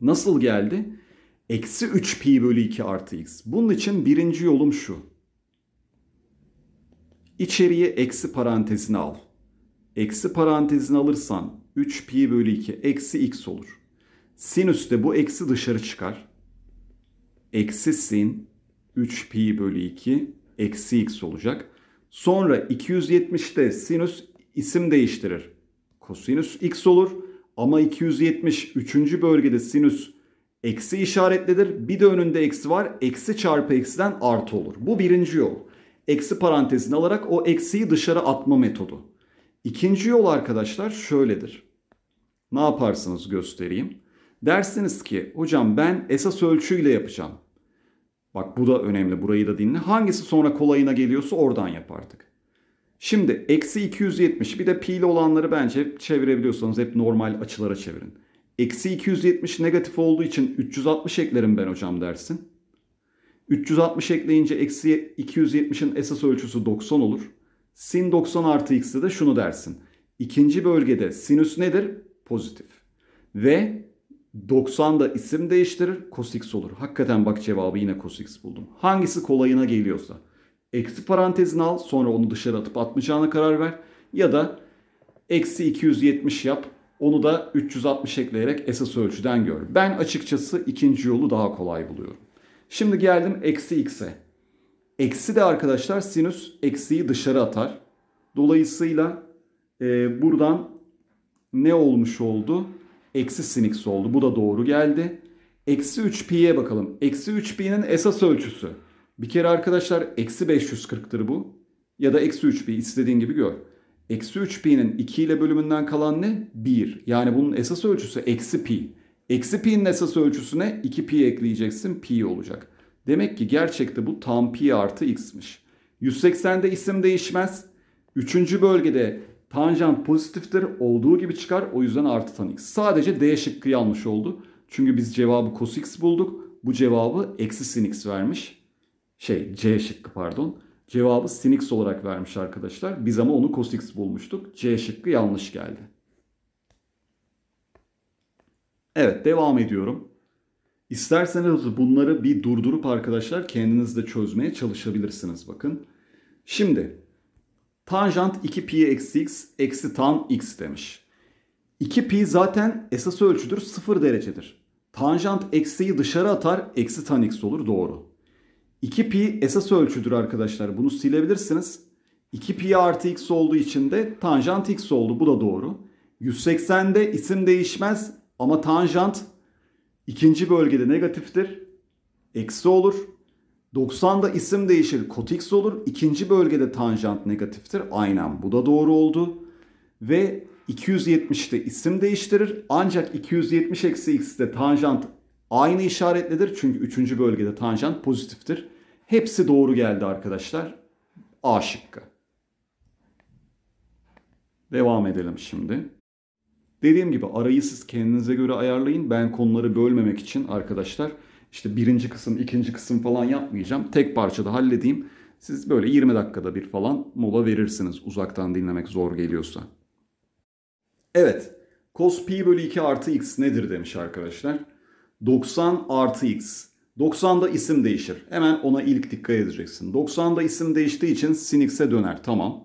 Nasıl geldi? Eksi 3 pi bölü 2 artı x. Bunun için birinci yolum şu. İçeriye eksi parantezini al. Eksi parantezini alırsan 3 pi bölü 2 eksi x olur. Sinüs de bu eksi dışarı çıkar. Eksi sin 3 pi bölü 2 eksi x olacak. Sonra 270'te sinüs isim değiştirir. Kosinüs x olur ama 270 üçüncü bölgede sinüs eksi işaretlidir. Bir de önünde eksi var. Eksi çarpı eksiden artı olur. Bu birinci yol. Eksi parantezini alarak o eksiyi dışarı atma metodu. İkinci yol arkadaşlar şöyledir. Ne yaparsınız göstereyim. Dersiniz ki hocam ben esas ölçüyle yapacağım. Bak bu da önemli. Burayı da dinle. Hangisi sonra kolayına geliyorsa oradan yap artık. Şimdi eksi 270 bir de pi ile olanları bence çevirebiliyorsanız hep normal açılara çevirin. Eksi 270 negatif olduğu için 360 eklerim ben hocam dersin. 360 ekleyince eksi 270'in esas ölçüsü 90 olur. Sin 90 artı x'de de şunu dersin. İkinci bölgede sinüs nedir? Pozitif. Ve 90 da isim değiştirir. Cosix olur. Hakikaten bak cevabı yine Cosix buldum. Hangisi kolayına geliyorsa. Eksi parantezini al. Sonra onu dışarı atıp atmayacağına karar ver. Ya da eksi 270 yap. Onu da 360 ekleyerek esas ölçüden gör. Ben açıkçası ikinci yolu daha kolay buluyorum. Şimdi geldim eksi x'e. Eksi de arkadaşlar sinüs eksiyi dışarı atar. Dolayısıyla e, buradan ne olmuş oldu? Eksi sin oldu. Bu da doğru geldi. Eksi 3pi'ye bakalım. Eksi 3pi'nin esas ölçüsü. Bir kere arkadaşlar eksi 540'tır bu. Ya da eksi 3pi istediğin gibi gör. Eksi 3pi'nin 2 ile bölümünden kalan ne? 1. Yani bunun esas ölçüsü eksi pi. Eksi pi'nin esas ölçüsüne 2pi ekleyeceksin. Pi olacak. Demek ki gerçekte bu tam pi artı x'miş. 180'de isim değişmez. Üçüncü bölgede Tanjant pozitiftir. Olduğu gibi çıkar. O yüzden artı tan x. Sadece D şıkkı yanlış oldu. Çünkü biz cevabı cos x bulduk. Bu cevabı eksi sin x vermiş. Şey C şıkkı pardon. Cevabı sin x olarak vermiş arkadaşlar. Biz ama onu cos x bulmuştuk. C şıkkı yanlış geldi. Evet devam ediyorum. İsterseniz bunları bir durdurup arkadaşlar kendiniz de çözmeye çalışabilirsiniz bakın. Şimdi Tanjant 2 pi eksi x eksi tan x demiş. 2 pi zaten esas ölçüdür 0 derecedir. Tanjant eksiyi dışarı atar eksi tan x olur doğru. 2 pi esas ölçüdür arkadaşlar bunu silebilirsiniz. 2 pi artı x olduğu için de tanjant x oldu bu da doğru. 180'de isim değişmez ama tanjant ikinci bölgede negatiftir. Eksi olur. 90'da isim değişir kotx olur. İkinci bölgede tanjant negatiftir. Aynen bu da doğru oldu. Ve 270'te isim değiştirir. Ancak 270 eksi x'de tanjant aynı işaretlidir. Çünkü üçüncü bölgede tanjant pozitiftir. Hepsi doğru geldi arkadaşlar. A şıkkı. Devam edelim şimdi. Dediğim gibi arayı siz kendinize göre ayarlayın. Ben konuları bölmemek için arkadaşlar işte birinci kısım, ikinci kısım falan yapmayacağım. Tek parçada halledeyim. Siz böyle 20 dakikada bir falan mola verirsiniz uzaktan dinlemek zor geliyorsa. Evet, cos pi bölü 2 artı x nedir demiş arkadaşlar. 90 artı x. 90'da isim değişir. Hemen ona ilk dikkat edeceksin. 90'da isim değiştiği için sin x'e döner. Tamam.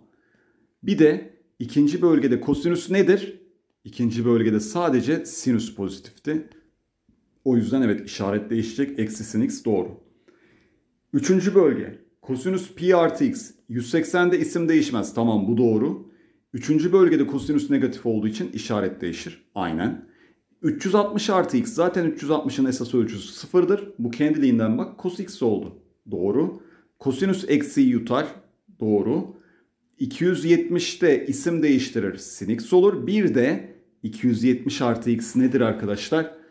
Bir de ikinci bölgede kosinüs nedir? İkinci bölgede sadece sinüs pozitifti. O yüzden evet işaret değişecek. Eksi sin x doğru. Üçüncü bölge. Kosinüs pi artı x. 180'de isim değişmez. Tamam bu doğru. Üçüncü bölgede kosinüs negatif olduğu için işaret değişir. Aynen. 360 artı x zaten 360'ın esas ölçüsü sıfırdır. Bu kendiliğinden bak kos x oldu. Doğru. Kosinüs eksi yutar. Doğru. 270'te isim değiştirir sin x olur. Bir de 270 artı x nedir arkadaşlar?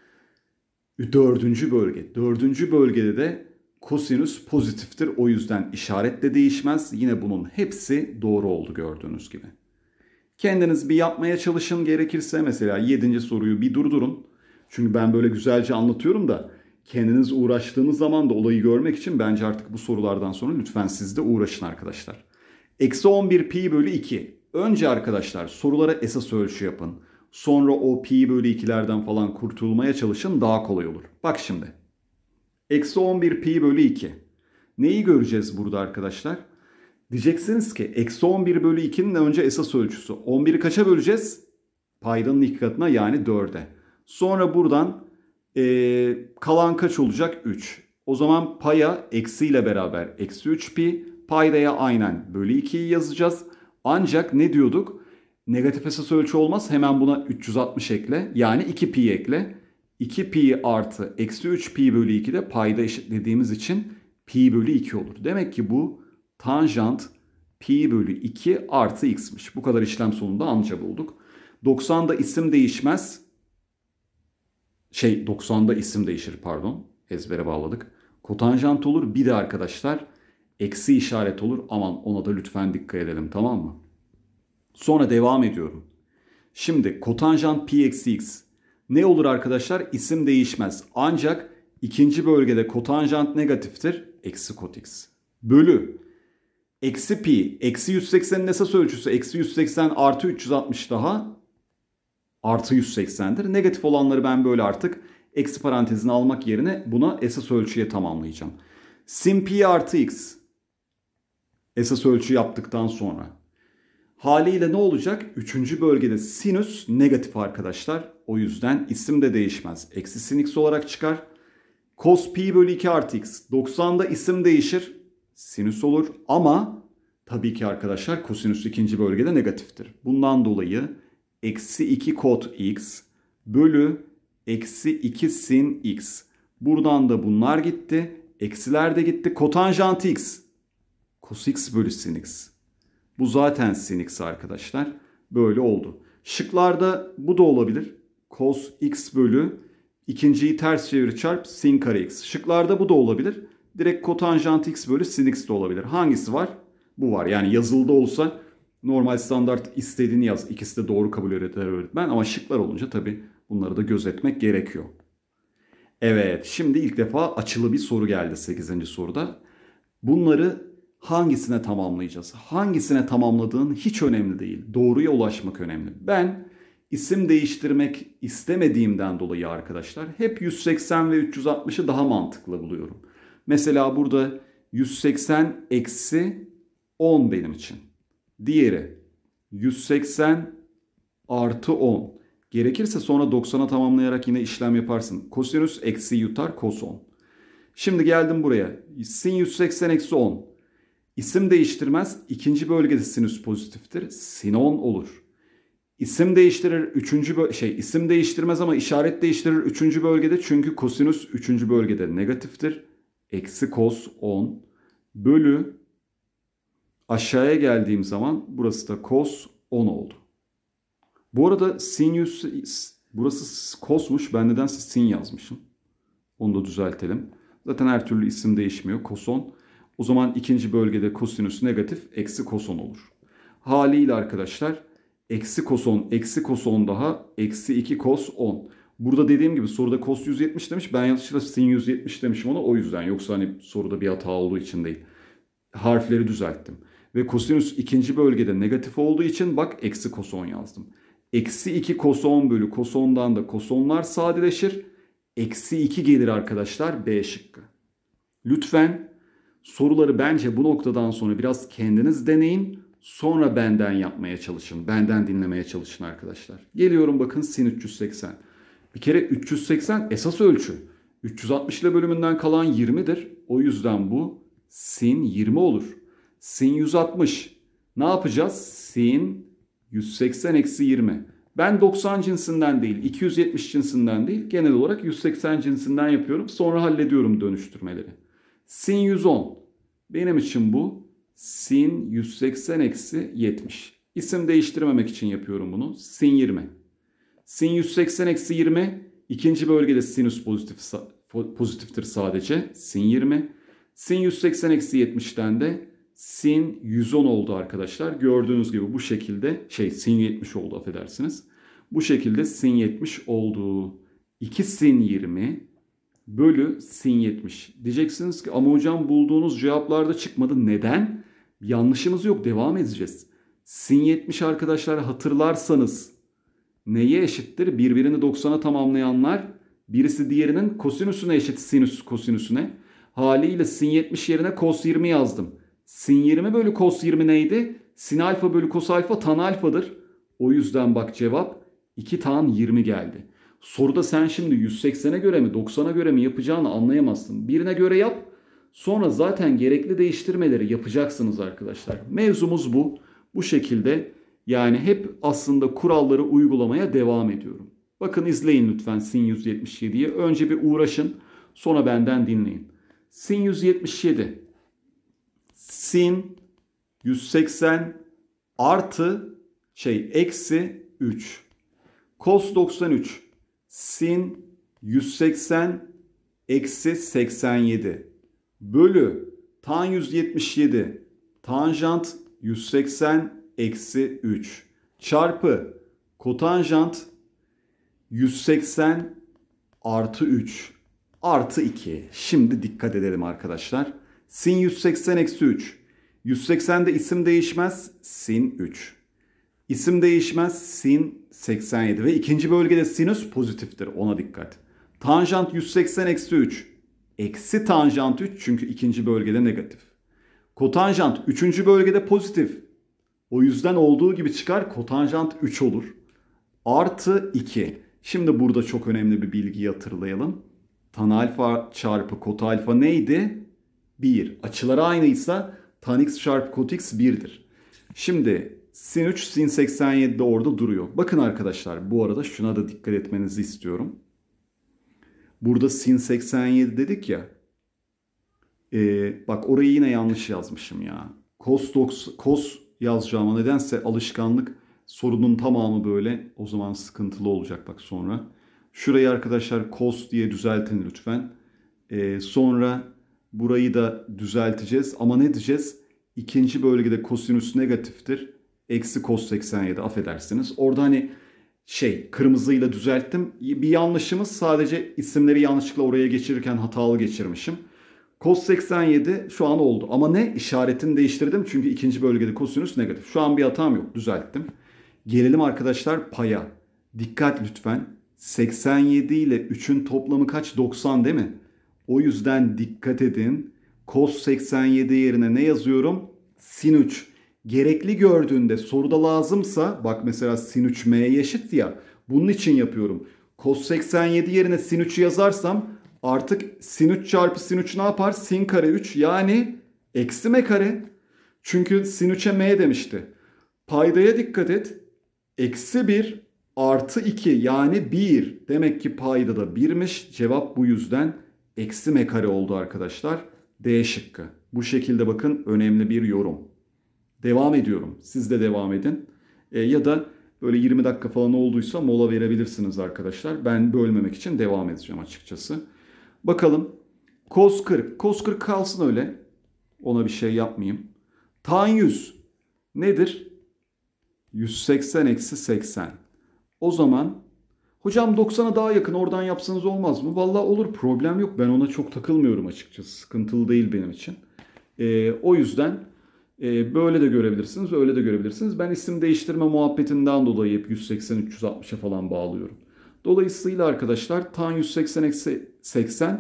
Dördüncü bölge. Dördüncü bölgede de kosinüs pozitiftir. O yüzden işaret de değişmez. Yine bunun hepsi doğru oldu gördüğünüz gibi. Kendiniz bir yapmaya çalışın gerekirse mesela 7. soruyu bir durdurun. Çünkü ben böyle güzelce anlatıyorum da kendiniz uğraştığınız zaman da olayı görmek için bence artık bu sorulardan sonra lütfen siz de uğraşın arkadaşlar. Eksi 11 pi bölü 2. Önce arkadaşlar sorulara esas ölçü yapın. Sonra o pi bölü 2'lerden falan kurtulmaya çalışın daha kolay olur. Bak şimdi. Eksi 11 pi bölü 2. Neyi göreceğiz burada arkadaşlar? Diyeceksiniz ki eksi 11 bölü 2'nin önce esas ölçüsü. 11'i kaça böleceğiz? Paydanın iki katına yani 4'e. Sonra buradan ee, kalan kaç olacak? 3. O zaman paya eksiyle beraber eksi 3 pi. Paydaya aynen bölü 2'yi yazacağız. Ancak ne diyorduk? Negatif esas ölçü olmaz. Hemen buna 360 ekle. Yani 2pi ekle. 2pi artı eksi 3pi bölü 2 de payda eşitlediğimiz için pi bölü 2 olur. Demek ki bu tanjant pi bölü 2 artı x'miş. Bu kadar işlem sonunda anca bulduk. 90'da isim değişmez. Şey 90'da isim değişir pardon. Ezbere bağladık. Kotanjant olur. Bir de arkadaşlar eksi işaret olur. Aman ona da lütfen dikkat edelim tamam mı? Sonra devam ediyorum. Şimdi kotanjant pi eksi x ne olur arkadaşlar? İsim değişmez. Ancak ikinci bölgede kotanjant negatiftir. Eksi kot x. Bölü. Eksi pi. Eksi 180'in esas ölçüsü. Eksi 180 artı 360 daha. Artı 180'dir. Negatif olanları ben böyle artık eksi parantezini almak yerine buna esas ölçüye tamamlayacağım. Sin pi artı x. Esas ölçü yaptıktan sonra. Haliyle ne olacak? Üçüncü bölgede sinüs negatif arkadaşlar. O yüzden isim de değişmez. Eksi sin x olarak çıkar. Cos pi bölü 2 artı x. 90'da isim değişir. Sinüs olur ama tabii ki arkadaşlar kosinüs ikinci bölgede negatiftir. Bundan dolayı eksi 2 kot x bölü eksi 2 sin x. Buradan da bunlar gitti. Eksiler de gitti. Kotanjant x. Cos x bölü sin x. Bu zaten sinx'i arkadaşlar. Böyle oldu. Şıklarda bu da olabilir. Cos x bölü ikinciyi ters çevir çarp sin kare x. Şıklarda bu da olabilir. Direkt kotanjant x bölü sin x de olabilir. Hangisi var? Bu var. Yani yazılda olsa normal standart istediğini yaz. İkisi de doğru kabul eder öğretmen. Ama şıklar olunca tabii bunları da gözetmek gerekiyor. Evet şimdi ilk defa açılı bir soru geldi 8. soruda. Bunları hangisine tamamlayacağız? Hangisine tamamladığın hiç önemli değil. Doğruya ulaşmak önemli. Ben isim değiştirmek istemediğimden dolayı arkadaşlar hep 180 ve 360'ı daha mantıklı buluyorum. Mesela burada 180 eksi 10 benim için. Diğeri 180 artı 10. Gerekirse sonra 90'a tamamlayarak yine işlem yaparsın. Kosinüs eksi yutar kos 10. Şimdi geldim buraya. Sin 180 eksi 10. İsim değiştirmez ikinci bölgede sinüs pozitiftir. Sinon olur. İsim değiştirir üçüncü şey isim değiştirmez ama işaret değiştirir üçüncü bölgede çünkü kosinüs üçüncü bölgede negatiftir. Eksi kos 10 bölü aşağıya geldiğim zaman burası da kos 10 oldu. Bu arada sinüs burası kosmuş ben nedense sin yazmışım. Onu da düzeltelim. Zaten her türlü isim değişmiyor. kos Koson o zaman ikinci bölgede kosinüs negatif eksi koson olur. Haliyle arkadaşlar eksi koson eksi koson daha eksi 2 kos 10. Burada dediğim gibi soruda kos 170 demiş. Ben yanlışlıkla sin 170 demişim ona o yüzden. Yoksa hani soruda bir hata olduğu için değil. Harfleri düzelttim. Ve kosinüs ikinci bölgede negatif olduğu için bak eksi koson yazdım. Eksi 2 koson bölü kosondan da kosonlar sadeleşir. Eksi 2 gelir arkadaşlar B şıkkı. Lütfen Soruları bence bu noktadan sonra biraz kendiniz deneyin. Sonra benden yapmaya çalışın. Benden dinlemeye çalışın arkadaşlar. Geliyorum bakın sin 380. Bir kere 380 esas ölçü. 360 ile bölümünden kalan 20'dir. O yüzden bu sin 20 olur. Sin 160. Ne yapacağız? Sin 180 eksi 20. Ben 90 cinsinden değil, 270 cinsinden değil, genel olarak 180 cinsinden yapıyorum. Sonra hallediyorum dönüştürmeleri. Sin 110. Benim için bu sin 180 eksi 70. İsim değiştirmemek için yapıyorum bunu. Sin 20. Sin 180 eksi 20. ikinci bölgede sinüs pozitif, pozitiftir sadece. Sin 20. Sin 180 eksi 70'ten de sin 110 oldu arkadaşlar. Gördüğünüz gibi bu şekilde şey sin 70 oldu affedersiniz. Bu şekilde sin 70 oldu. 2 sin 20 bölü sin 70. Diyeceksiniz ki ama hocam bulduğunuz cevaplarda çıkmadı. Neden? Yanlışımız yok devam edeceğiz. Sin 70 arkadaşlar hatırlarsanız neye eşittir? Birbirini 90'a tamamlayanlar birisi diğerinin kosinüsüne eşit sinüs kosinüsüne. Haliyle sin 70 yerine kos 20 yazdım. Sin 20 bölü kos 20 neydi? Sin alfa bölü kos alfa tan alfadır. O yüzden bak cevap 2 tan 20 geldi. Soruda sen şimdi 180'e göre mi 90'a göre mi yapacağını anlayamazsın. Birine göre yap. Sonra zaten gerekli değiştirmeleri yapacaksınız arkadaşlar. Mevzumuz bu. Bu şekilde yani hep aslında kuralları uygulamaya devam ediyorum. Bakın izleyin lütfen Sin 177'yi. Önce bir uğraşın. Sonra benden dinleyin. Sin 177. Sin 180 artı şey eksi 3. Cos 93 sin 180 eksi 87 bölü tan 177 tanjant 180 eksi 3 çarpı kotanjant 180 artı 3 artı 2. Şimdi dikkat edelim arkadaşlar. Sin 180 eksi 3. 180'de isim değişmez. Sin 3. İsim değişmez. Sin 87 ve ikinci bölgede sinüs pozitiftir. Ona dikkat. Tanjant 180 eksi 3. Eksi tanjant 3 çünkü ikinci bölgede negatif. Kotanjant 3. bölgede pozitif. O yüzden olduğu gibi çıkar kotanjant 3 olur. Artı 2. Şimdi burada çok önemli bir bilgiyi hatırlayalım. Tan alfa çarpı kot alfa neydi? 1. Açıları aynıysa tan x çarpı kot x 1'dir. Şimdi Sin 3, Sin 87 de orada duruyor. Bakın arkadaşlar bu arada şuna da dikkat etmenizi istiyorum. Burada Sin 87 dedik ya. Ee, bak orayı yine yanlış yazmışım ya. Cos, dox, cos yazacağıma nedense alışkanlık sorunun tamamı böyle. O zaman sıkıntılı olacak bak sonra. Şurayı arkadaşlar cos diye düzeltin lütfen. Ee, sonra burayı da düzelteceğiz. Ama ne diyeceğiz? İkinci bölgede kosinüs negatiftir. Eksi cos 87 affedersiniz. Orada hani şey kırmızıyla düzelttim. Bir yanlışımız sadece isimleri yanlışlıkla oraya geçirirken hatalı geçirmişim. Cos 87 şu an oldu. Ama ne? İşaretini değiştirdim. Çünkü ikinci bölgede kosinüs negatif. Şu an bir hatam yok. Düzelttim. Gelelim arkadaşlar paya. Dikkat lütfen. 87 ile 3'ün toplamı kaç? 90 değil mi? O yüzden dikkat edin. Cos 87 yerine ne yazıyorum? Sin 3 gerekli gördüğünde soruda lazımsa bak mesela sin 3 m'ye eşit ya bunun için yapıyorum. Cos 87 yerine sin 3'ü yazarsam artık sin 3 çarpı sin 3 ne yapar? Sin kare 3 yani eksi m kare. Çünkü sin 3'e m demişti. Paydaya dikkat et. Eksi 1 artı 2 yani 1. Demek ki payda da 1'miş. Cevap bu yüzden eksi m kare oldu arkadaşlar. D şıkkı. Bu şekilde bakın önemli bir yorum. Devam ediyorum. Siz de devam edin. E, ya da böyle 20 dakika falan olduysa mola verebilirsiniz arkadaşlar. Ben bölmemek için devam edeceğim açıkçası. Bakalım. Kos 40. Kos 40 kalsın öyle. Ona bir şey yapmayayım. Tan 100 nedir? 180 eksi 80. O zaman hocam 90'a daha yakın oradan yapsanız olmaz mı? Valla olur problem yok. Ben ona çok takılmıyorum açıkçası. Sıkıntılı değil benim için. Ee, o yüzden ee, böyle de görebilirsiniz, öyle de görebilirsiniz. Ben isim değiştirme muhabbetinden dolayı hep 180-360'a falan bağlıyorum. Dolayısıyla arkadaşlar tan 180-80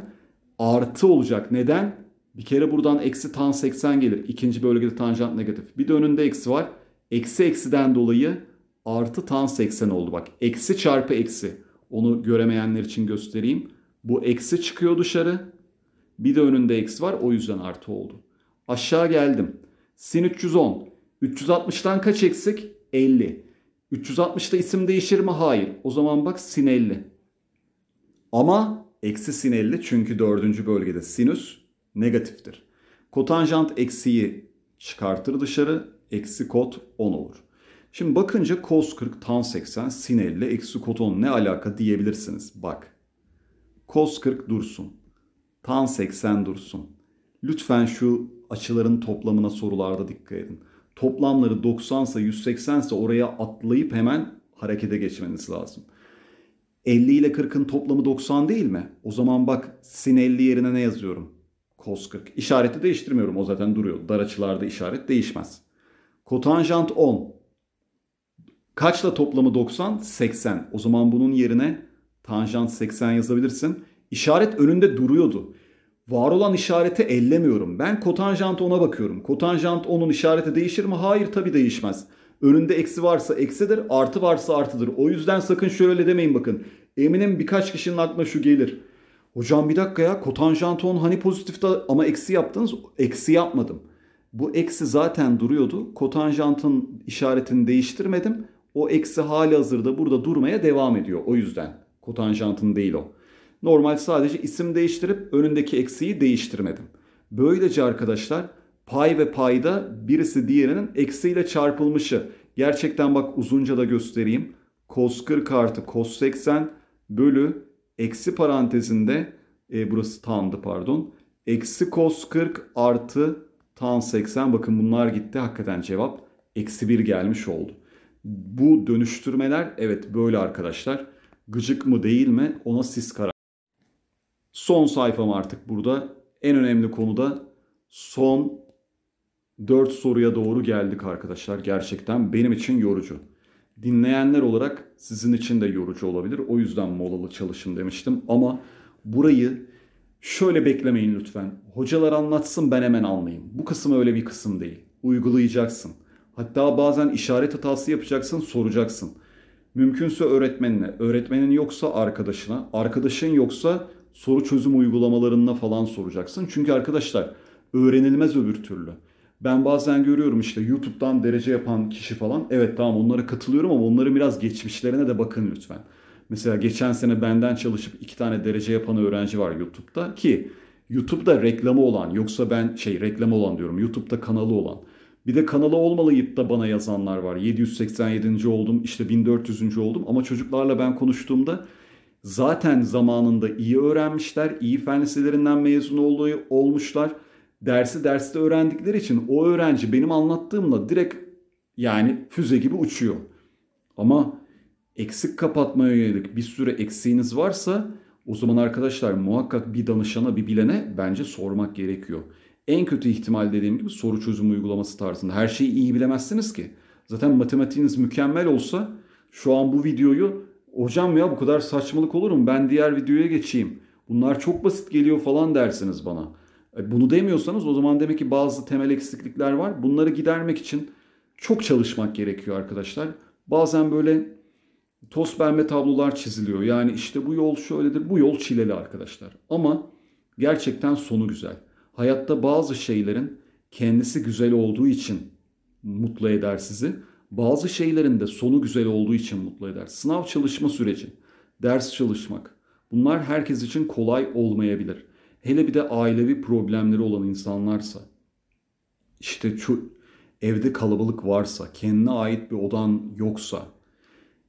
artı olacak. Neden? Bir kere buradan eksi tan 80 gelir. İkinci bölgede tanjant negatif. Bir de önünde eksi var. Eksi eksiden dolayı artı tan 80 oldu. Bak eksi çarpı eksi. Onu göremeyenler için göstereyim. Bu eksi çıkıyor dışarı. Bir de önünde eksi var. O yüzden artı oldu. Aşağı geldim. Sin 310. 360'dan kaç eksik? 50. 360'da isim değişir mi? Hayır. O zaman bak sin 50. Ama eksi sin 50 çünkü dördüncü bölgede sinüs negatiftir. Kotanjant eksiyi çıkartır dışarı. Eksi kot 10 olur. Şimdi bakınca cos 40 tan 80 sin 50 eksi kot 10 ne alaka diyebilirsiniz. Bak cos 40 dursun. Tan 80 dursun. Lütfen şu açıların toplamına sorularda dikkat edin. Toplamları 90 ise 180 ise oraya atlayıp hemen harekete geçmeniz lazım. 50 ile 40'ın toplamı 90 değil mi? O zaman bak sin 50 yerine ne yazıyorum? Cos 40. İşareti değiştirmiyorum. O zaten duruyor. Dar açılarda işaret değişmez. Kotanjant 10. Kaçla toplamı 90? 80. O zaman bunun yerine tanjant 80 yazabilirsin. İşaret önünde duruyordu var olan işareti ellemiyorum. Ben kotanjant ona bakıyorum. Kotanjant onun işareti değişir mi? Hayır tabi değişmez. Önünde eksi varsa eksidir, artı varsa artıdır. O yüzden sakın şöyle demeyin bakın. Eminim birkaç kişinin aklına şu gelir. Hocam bir dakika ya kotanjant 10 hani pozitifte ama eksi yaptınız. Eksi yapmadım. Bu eksi zaten duruyordu. Kotanjantın işaretini değiştirmedim. O eksi hali hazırda burada durmaya devam ediyor. O yüzden kotanjantın değil o. Normal sadece isim değiştirip önündeki eksiği değiştirmedim. Böylece arkadaşlar pay ve payda birisi diğerinin eksiyle çarpılmışı. Gerçekten bak uzunca da göstereyim. Cos 40 artı cos 80 bölü eksi parantezinde e, burası tamdı pardon. Eksi cos 40 artı tan 80 bakın bunlar gitti. Hakikaten cevap eksi 1 gelmiş oldu. Bu dönüştürmeler evet böyle arkadaşlar. Gıcık mı değil mi ona siz karar Son sayfam artık burada. En önemli konuda son 4 soruya doğru geldik arkadaşlar. Gerçekten benim için yorucu. Dinleyenler olarak sizin için de yorucu olabilir. O yüzden molalı çalışın demiştim. Ama burayı şöyle beklemeyin lütfen. Hocalar anlatsın ben hemen anlayayım. Bu kısım öyle bir kısım değil. Uygulayacaksın. Hatta bazen işaret hatası yapacaksın, soracaksın. Mümkünse öğretmenine, öğretmenin yoksa arkadaşına, arkadaşın yoksa soru çözüm uygulamalarına falan soracaksın. Çünkü arkadaşlar öğrenilmez öbür türlü. Ben bazen görüyorum işte YouTube'dan derece yapan kişi falan. Evet tamam onlara katılıyorum ama onların biraz geçmişlerine de bakın lütfen. Mesela geçen sene benden çalışıp iki tane derece yapan öğrenci var YouTube'da ki YouTube'da reklamı olan yoksa ben şey reklamı olan diyorum YouTube'da kanalı olan. Bir de kanalı olmalıyıp da bana yazanlar var. 787. oldum işte 1400. oldum ama çocuklarla ben konuştuğumda zaten zamanında iyi öğrenmişler, iyi fen liselerinden mezun oluyor, olmuşlar. Dersi derste öğrendikleri için o öğrenci benim anlattığımla direkt yani füze gibi uçuyor. Ama eksik kapatmaya yönelik bir sürü eksiğiniz varsa o zaman arkadaşlar muhakkak bir danışana bir bilene bence sormak gerekiyor. En kötü ihtimal dediğim gibi soru çözüm uygulaması tarzında. Her şeyi iyi bilemezsiniz ki. Zaten matematiğiniz mükemmel olsa şu an bu videoyu hocam ya bu kadar saçmalık olur mu ben diğer videoya geçeyim. Bunlar çok basit geliyor falan dersiniz bana. E, bunu demiyorsanız o zaman demek ki bazı temel eksiklikler var. Bunları gidermek için çok çalışmak gerekiyor arkadaşlar. Bazen böyle toz pembe tablolar çiziliyor. Yani işte bu yol şöyledir, bu yol çileli arkadaşlar. Ama gerçekten sonu güzel. Hayatta bazı şeylerin kendisi güzel olduğu için mutlu eder sizi. Bazı şeylerin de sonu güzel olduğu için mutlu eder. Sınav çalışma süreci, ders çalışmak. Bunlar herkes için kolay olmayabilir. Hele bir de ailevi problemleri olan insanlarsa. işte şu evde kalabalık varsa, kendine ait bir odan yoksa,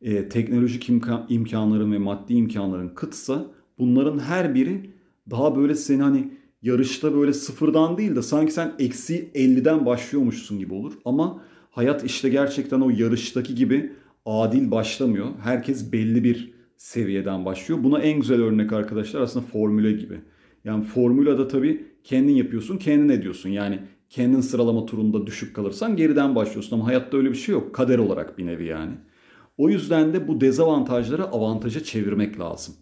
e, teknolojik imkan, imkanların ve maddi imkanların kıtsa bunların her biri daha böyle seni hani yarışta böyle sıfırdan değil de sanki sen eksi 50'den başlıyormuşsun gibi olur. Ama hayat işte gerçekten o yarıştaki gibi adil başlamıyor. Herkes belli bir seviyeden başlıyor. Buna en güzel örnek arkadaşlar aslında formüle gibi. Yani formüle de tabii kendin yapıyorsun, kendin ediyorsun. Yani kendin sıralama turunda düşük kalırsan geriden başlıyorsun ama hayatta öyle bir şey yok. Kader olarak bir nevi yani. O yüzden de bu dezavantajları avantaja çevirmek lazım.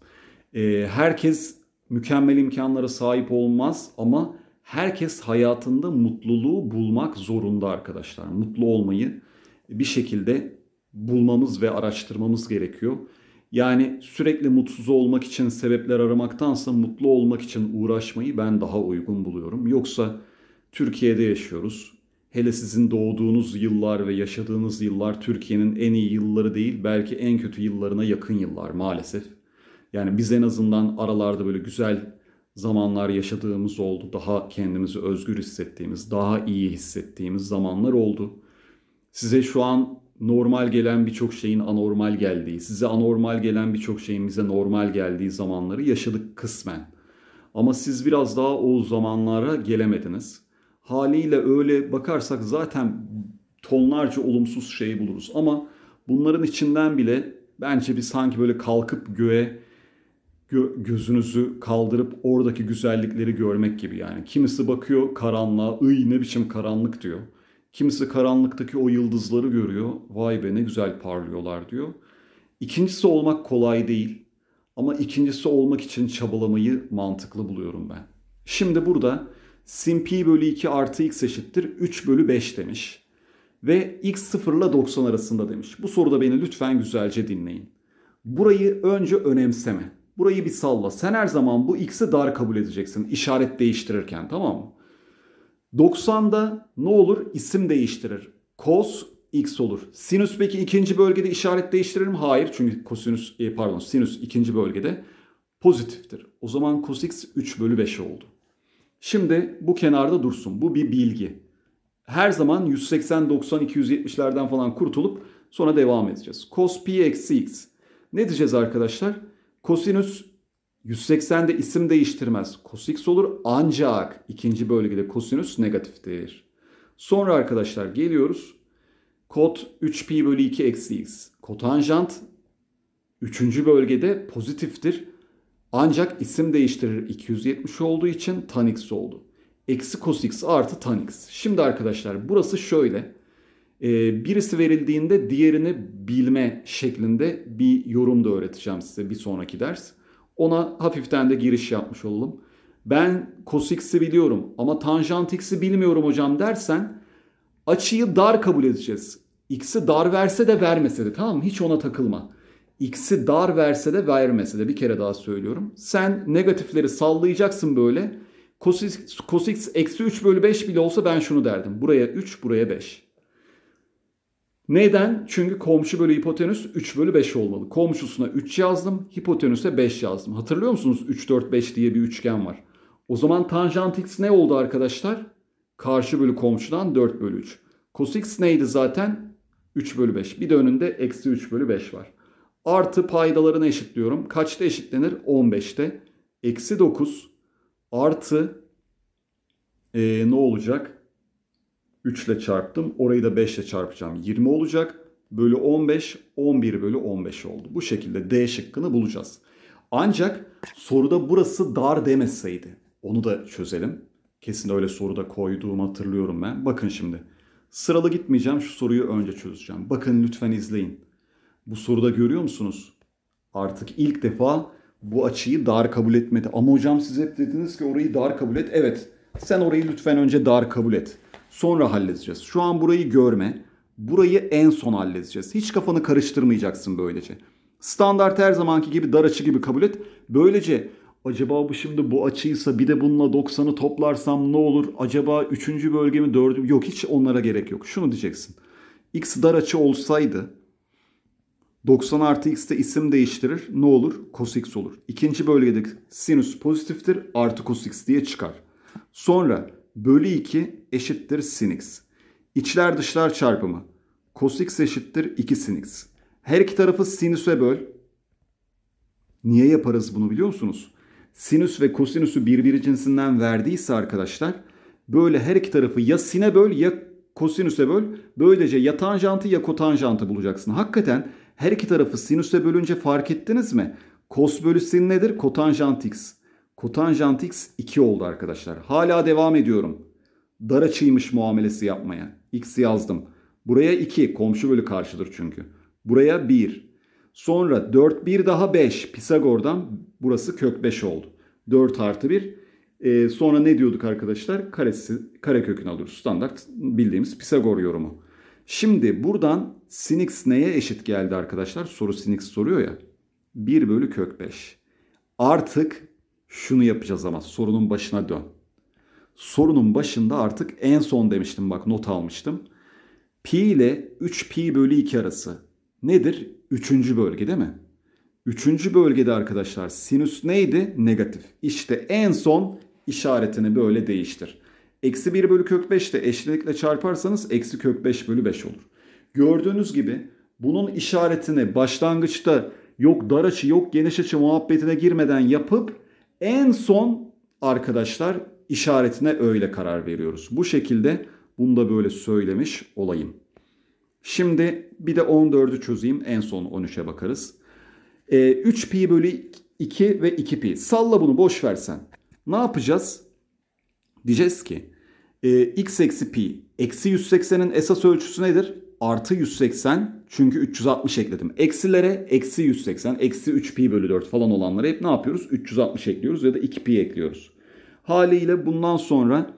Ee, herkes mükemmel imkanlara sahip olmaz ama herkes hayatında mutluluğu bulmak zorunda arkadaşlar. Mutlu olmayı bir şekilde bulmamız ve araştırmamız gerekiyor. Yani sürekli mutsuz olmak için sebepler aramaktansa mutlu olmak için uğraşmayı ben daha uygun buluyorum. Yoksa Türkiye'de yaşıyoruz. Hele sizin doğduğunuz yıllar ve yaşadığınız yıllar Türkiye'nin en iyi yılları değil belki en kötü yıllarına yakın yıllar maalesef. Yani biz en azından aralarda böyle güzel zamanlar yaşadığımız oldu. Daha kendimizi özgür hissettiğimiz, daha iyi hissettiğimiz zamanlar oldu. Size şu an normal gelen birçok şeyin anormal geldiği, size anormal gelen birçok şeyin bize normal geldiği zamanları yaşadık kısmen. Ama siz biraz daha o zamanlara gelemediniz. Haliyle öyle bakarsak zaten tonlarca olumsuz şey buluruz ama bunların içinden bile bence bir sanki böyle kalkıp göğe gözünüzü kaldırıp oradaki güzellikleri görmek gibi yani. Kimisi bakıyor karanlığa, ıy ne biçim karanlık diyor. Kimisi karanlıktaki o yıldızları görüyor. Vay be ne güzel parlıyorlar diyor. İkincisi olmak kolay değil. Ama ikincisi olmak için çabalamayı mantıklı buluyorum ben. Şimdi burada sin pi bölü 2 artı x eşittir 3 bölü 5 demiş. Ve x 0 ile 90 arasında demiş. Bu soruda beni lütfen güzelce dinleyin. Burayı önce önemseme. Burayı bir salla. Sen her zaman bu x'i dar kabul edeceksin işaret değiştirirken tamam mı? 90'da ne olur? İsim değiştirir. Cos x olur. Sinüs peki ikinci bölgede işaret değiştirir mi? Hayır. Çünkü kosinüs e, pardon sinüs ikinci bölgede pozitiftir. O zaman cos x 3 bölü 5 oldu. Şimdi bu kenarda dursun. Bu bir bilgi. Her zaman 180, 90, 270'lerden falan kurtulup sonra devam edeceğiz. Cos pi eksi x. Ne diyeceğiz arkadaşlar? Kosinüs 180'de isim değiştirmez. Cos olur ancak ikinci bölgede kosinüs negatiftir. Sonra arkadaşlar geliyoruz. Kot 3pi bölü 2 eksi x. Kotanjant 3. bölgede pozitiftir. Ancak isim değiştirir 270 olduğu için tan x oldu. Eksi cos x artı tan x. Şimdi arkadaşlar burası şöyle. Ee, birisi verildiğinde diğerini bilme şeklinde bir yorum da öğreteceğim size bir sonraki ders. Ona hafiften de giriş yapmış olalım. Ben cos biliyorum ama tanjant x'i bilmiyorum hocam dersen açıyı dar kabul edeceğiz. X'i dar verse de vermese de tamam mı? Hiç ona takılma. X'i dar verse de vermese de bir kere daha söylüyorum. Sen negatifleri sallayacaksın böyle. Cos x eksi 3 bölü 5 bile olsa ben şunu derdim. Buraya 3 buraya 5. Neden? Çünkü komşu bölü hipotenüs 3 bölü 5 olmalı. Komşusuna 3 yazdım, hipotenüse 5 yazdım. Hatırlıyor musunuz 3, 4, 5 diye bir üçgen var. O zaman tanjant x ne oldu arkadaşlar? Karşı bölü komşudan 4 bölü 3. Cos x neydi zaten? 3 bölü 5. Bir de önünde eksi 3 bölü 5 var. Artı paydalarını eşitliyorum. Kaçta eşitlenir? 15'te. Eksi 9 artı ee, ne olacak? 3 ile çarptım. Orayı da 5 ile çarpacağım. 20 olacak. Bölü 15, 11 bölü 15 oldu. Bu şekilde D şıkkını bulacağız. Ancak soruda burası dar demeseydi. Onu da çözelim. Kesin öyle soruda koyduğumu hatırlıyorum ben. Bakın şimdi. Sıralı gitmeyeceğim. Şu soruyu önce çözeceğim. Bakın lütfen izleyin. Bu soruda görüyor musunuz? Artık ilk defa bu açıyı dar kabul etmedi. Ama hocam siz hep dediniz ki orayı dar kabul et. Evet. Sen orayı lütfen önce dar kabul et sonra halledeceğiz. Şu an burayı görme. Burayı en son halledeceğiz. Hiç kafanı karıştırmayacaksın böylece. Standart her zamanki gibi dar açı gibi kabul et. Böylece acaba bu şimdi bu açıysa bir de bununla 90'ı toplarsam ne olur? Acaba 3. bölge mi 4. Yok hiç onlara gerek yok. Şunu diyeceksin. X dar açı olsaydı 90 artı x de isim değiştirir. Ne olur? Cos x olur. İkinci bölgedeki sinüs pozitiftir. Artı cos x diye çıkar. Sonra bölü 2 eşittir sin x. İçler dışlar çarpımı. Cos x eşittir 2 sin x. Her iki tarafı sinüse böl. Niye yaparız bunu biliyor musunuz? Sinüs ve kosinüsü birbiri cinsinden verdiyse arkadaşlar böyle her iki tarafı ya sine böl ya kosinüse böl. Böylece ya tanjantı ya kotanjantı bulacaksın. Hakikaten her iki tarafı sinüse bölünce fark ettiniz mi? Kos bölü sin nedir? Kotanjant x. Kotanjant x 2 oldu arkadaşlar. Hala devam ediyorum. Dar açıymış muamelesi yapmaya. X yazdım. Buraya 2. Komşu bölü karşıdır çünkü. Buraya 1. Sonra 4 1 daha 5. Pisagor'dan burası kök 5 oldu. 4 artı 1. Ee, sonra ne diyorduk arkadaşlar? Karesi, kare kökünü alıyoruz. Standart bildiğimiz Pisagor yorumu. Şimdi buradan sin x neye eşit geldi arkadaşlar? Soru sin x soruyor ya. 1 bölü kök 5. Artık şunu yapacağız ama sorunun başına dön. Sorunun başında artık en son demiştim bak not almıştım. Pi ile 3pi bölü 2 arası nedir? Üçüncü bölge değil mi? Üçüncü bölgede arkadaşlar sinüs neydi? Negatif. İşte en son işaretini böyle değiştir. Eksi 1 bölü kök 5 de eşlikle çarparsanız eksi kök 5 bölü 5 olur. Gördüğünüz gibi bunun işaretini başlangıçta yok dar açı yok geniş açı muhabbetine girmeden yapıp en son arkadaşlar işaretine öyle karar veriyoruz. Bu şekilde bunu da böyle söylemiş olayım. Şimdi bir de 14'ü çözeyim. En son 13'e bakarız. E, ee, 3 pi bölü 2 ve 2 pi. Salla bunu boş versen. Ne yapacağız? Diyeceğiz ki e, x eksi pi eksi 180'in esas ölçüsü nedir? artı 180 çünkü 360 ekledim. Eksilere eksi 180, eksi 3pi bölü 4 falan olanlara hep ne yapıyoruz? 360 ekliyoruz ya da 2pi ekliyoruz. Haliyle bundan sonra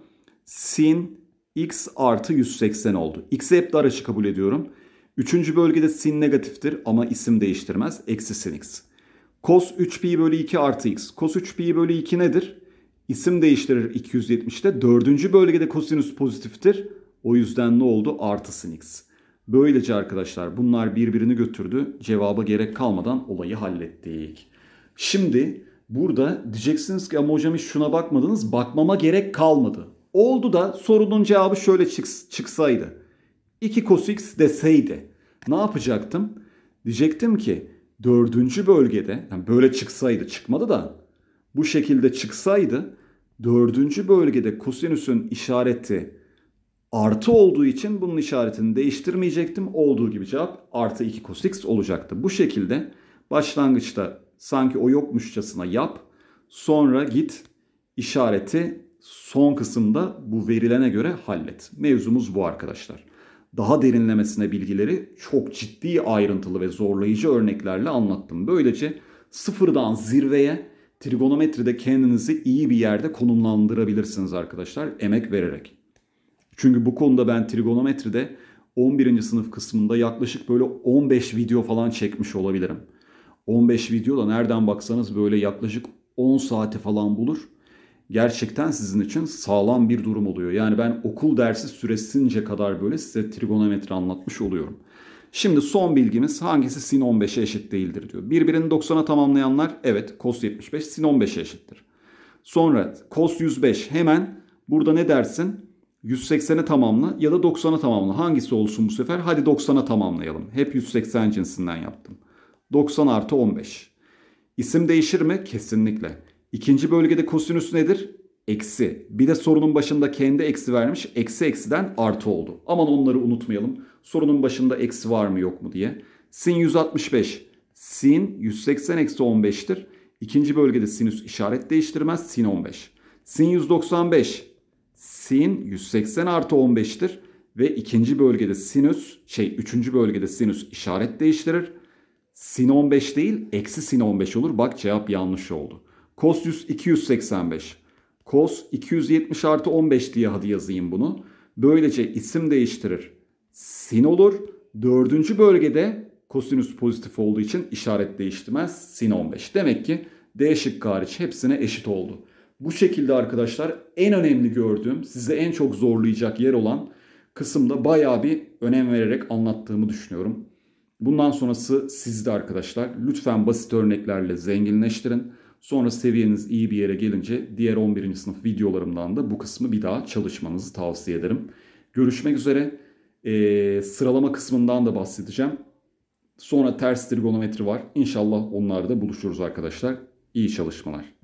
sin x artı 180 oldu. X'i hep dar açı kabul ediyorum. Üçüncü bölgede sin negatiftir ama isim değiştirmez. Eksi sin x. Cos 3pi bölü 2 artı x. Cos 3pi bölü 2 nedir? İsim değiştirir 270'te. Dördüncü bölgede kosinüs pozitiftir. O yüzden ne oldu? Artı sin x. Böylece arkadaşlar bunlar birbirini götürdü. Cevaba gerek kalmadan olayı hallettik. Şimdi burada diyeceksiniz ki ama hocam hiç şuna bakmadınız. Bakmama gerek kalmadı. Oldu da sorunun cevabı şöyle çıks çıksaydı. 2 cos x deseydi ne yapacaktım? Diyecektim ki dördüncü bölgede yani böyle çıksaydı çıkmadı da bu şekilde çıksaydı dördüncü bölgede kosinüsün işareti artı olduğu için bunun işaretini değiştirmeyecektim. Olduğu gibi cevap artı 2 cos x olacaktı. Bu şekilde başlangıçta sanki o yokmuşçasına yap. Sonra git işareti son kısımda bu verilene göre hallet. Mevzumuz bu arkadaşlar. Daha derinlemesine bilgileri çok ciddi ayrıntılı ve zorlayıcı örneklerle anlattım. Böylece sıfırdan zirveye trigonometride kendinizi iyi bir yerde konumlandırabilirsiniz arkadaşlar emek vererek. Çünkü bu konuda ben trigonometride 11. sınıf kısmında yaklaşık böyle 15 video falan çekmiş olabilirim. 15 video da nereden baksanız böyle yaklaşık 10 saati falan bulur. Gerçekten sizin için sağlam bir durum oluyor. Yani ben okul dersi süresince kadar böyle size trigonometri anlatmış oluyorum. Şimdi son bilgimiz hangisi sin 15'e eşit değildir diyor. Birbirini 90'a tamamlayanlar evet cos 75 sin 15'e eşittir. Sonra cos 105 hemen burada ne dersin? 180'e tamamla ya da 90'a tamamla. Hangisi olsun bu sefer? Hadi 90'a tamamlayalım. Hep 180 cinsinden yaptım. 90 artı 15. İsim değişir mi? Kesinlikle. İkinci bölgede kosinüs nedir? Eksi. Bir de sorunun başında kendi eksi vermiş. Eksi eksiden artı oldu. Aman onları unutmayalım. Sorunun başında eksi var mı yok mu diye. Sin 165. Sin 180 eksi 15'tir. İkinci bölgede sinüs işaret değiştirmez. Sin 15. Sin 195 sin 180 artı 15'tir ve ikinci bölgede sinüs şey üçüncü bölgede sinüs işaret değiştirir. Sin 15 değil eksi sin 15 olur. Bak cevap yanlış oldu. Cos 285. Cos 270 artı 15 diye hadi yazayım bunu. Böylece isim değiştirir. Sin olur. Dördüncü bölgede kosinüs pozitif olduğu için işaret değiştirmez. Sin 15. Demek ki D şıkkı hariç hepsine eşit oldu. Bu şekilde arkadaşlar en önemli gördüğüm, size en çok zorlayacak yer olan kısımda bayağı bir önem vererek anlattığımı düşünüyorum. Bundan sonrası sizde arkadaşlar. Lütfen basit örneklerle zenginleştirin. Sonra seviyeniz iyi bir yere gelince diğer 11. sınıf videolarımdan da bu kısmı bir daha çalışmanızı tavsiye ederim. Görüşmek üzere. Ee, sıralama kısmından da bahsedeceğim. Sonra ters trigonometri var. İnşallah onlarda buluşuruz arkadaşlar. İyi çalışmalar.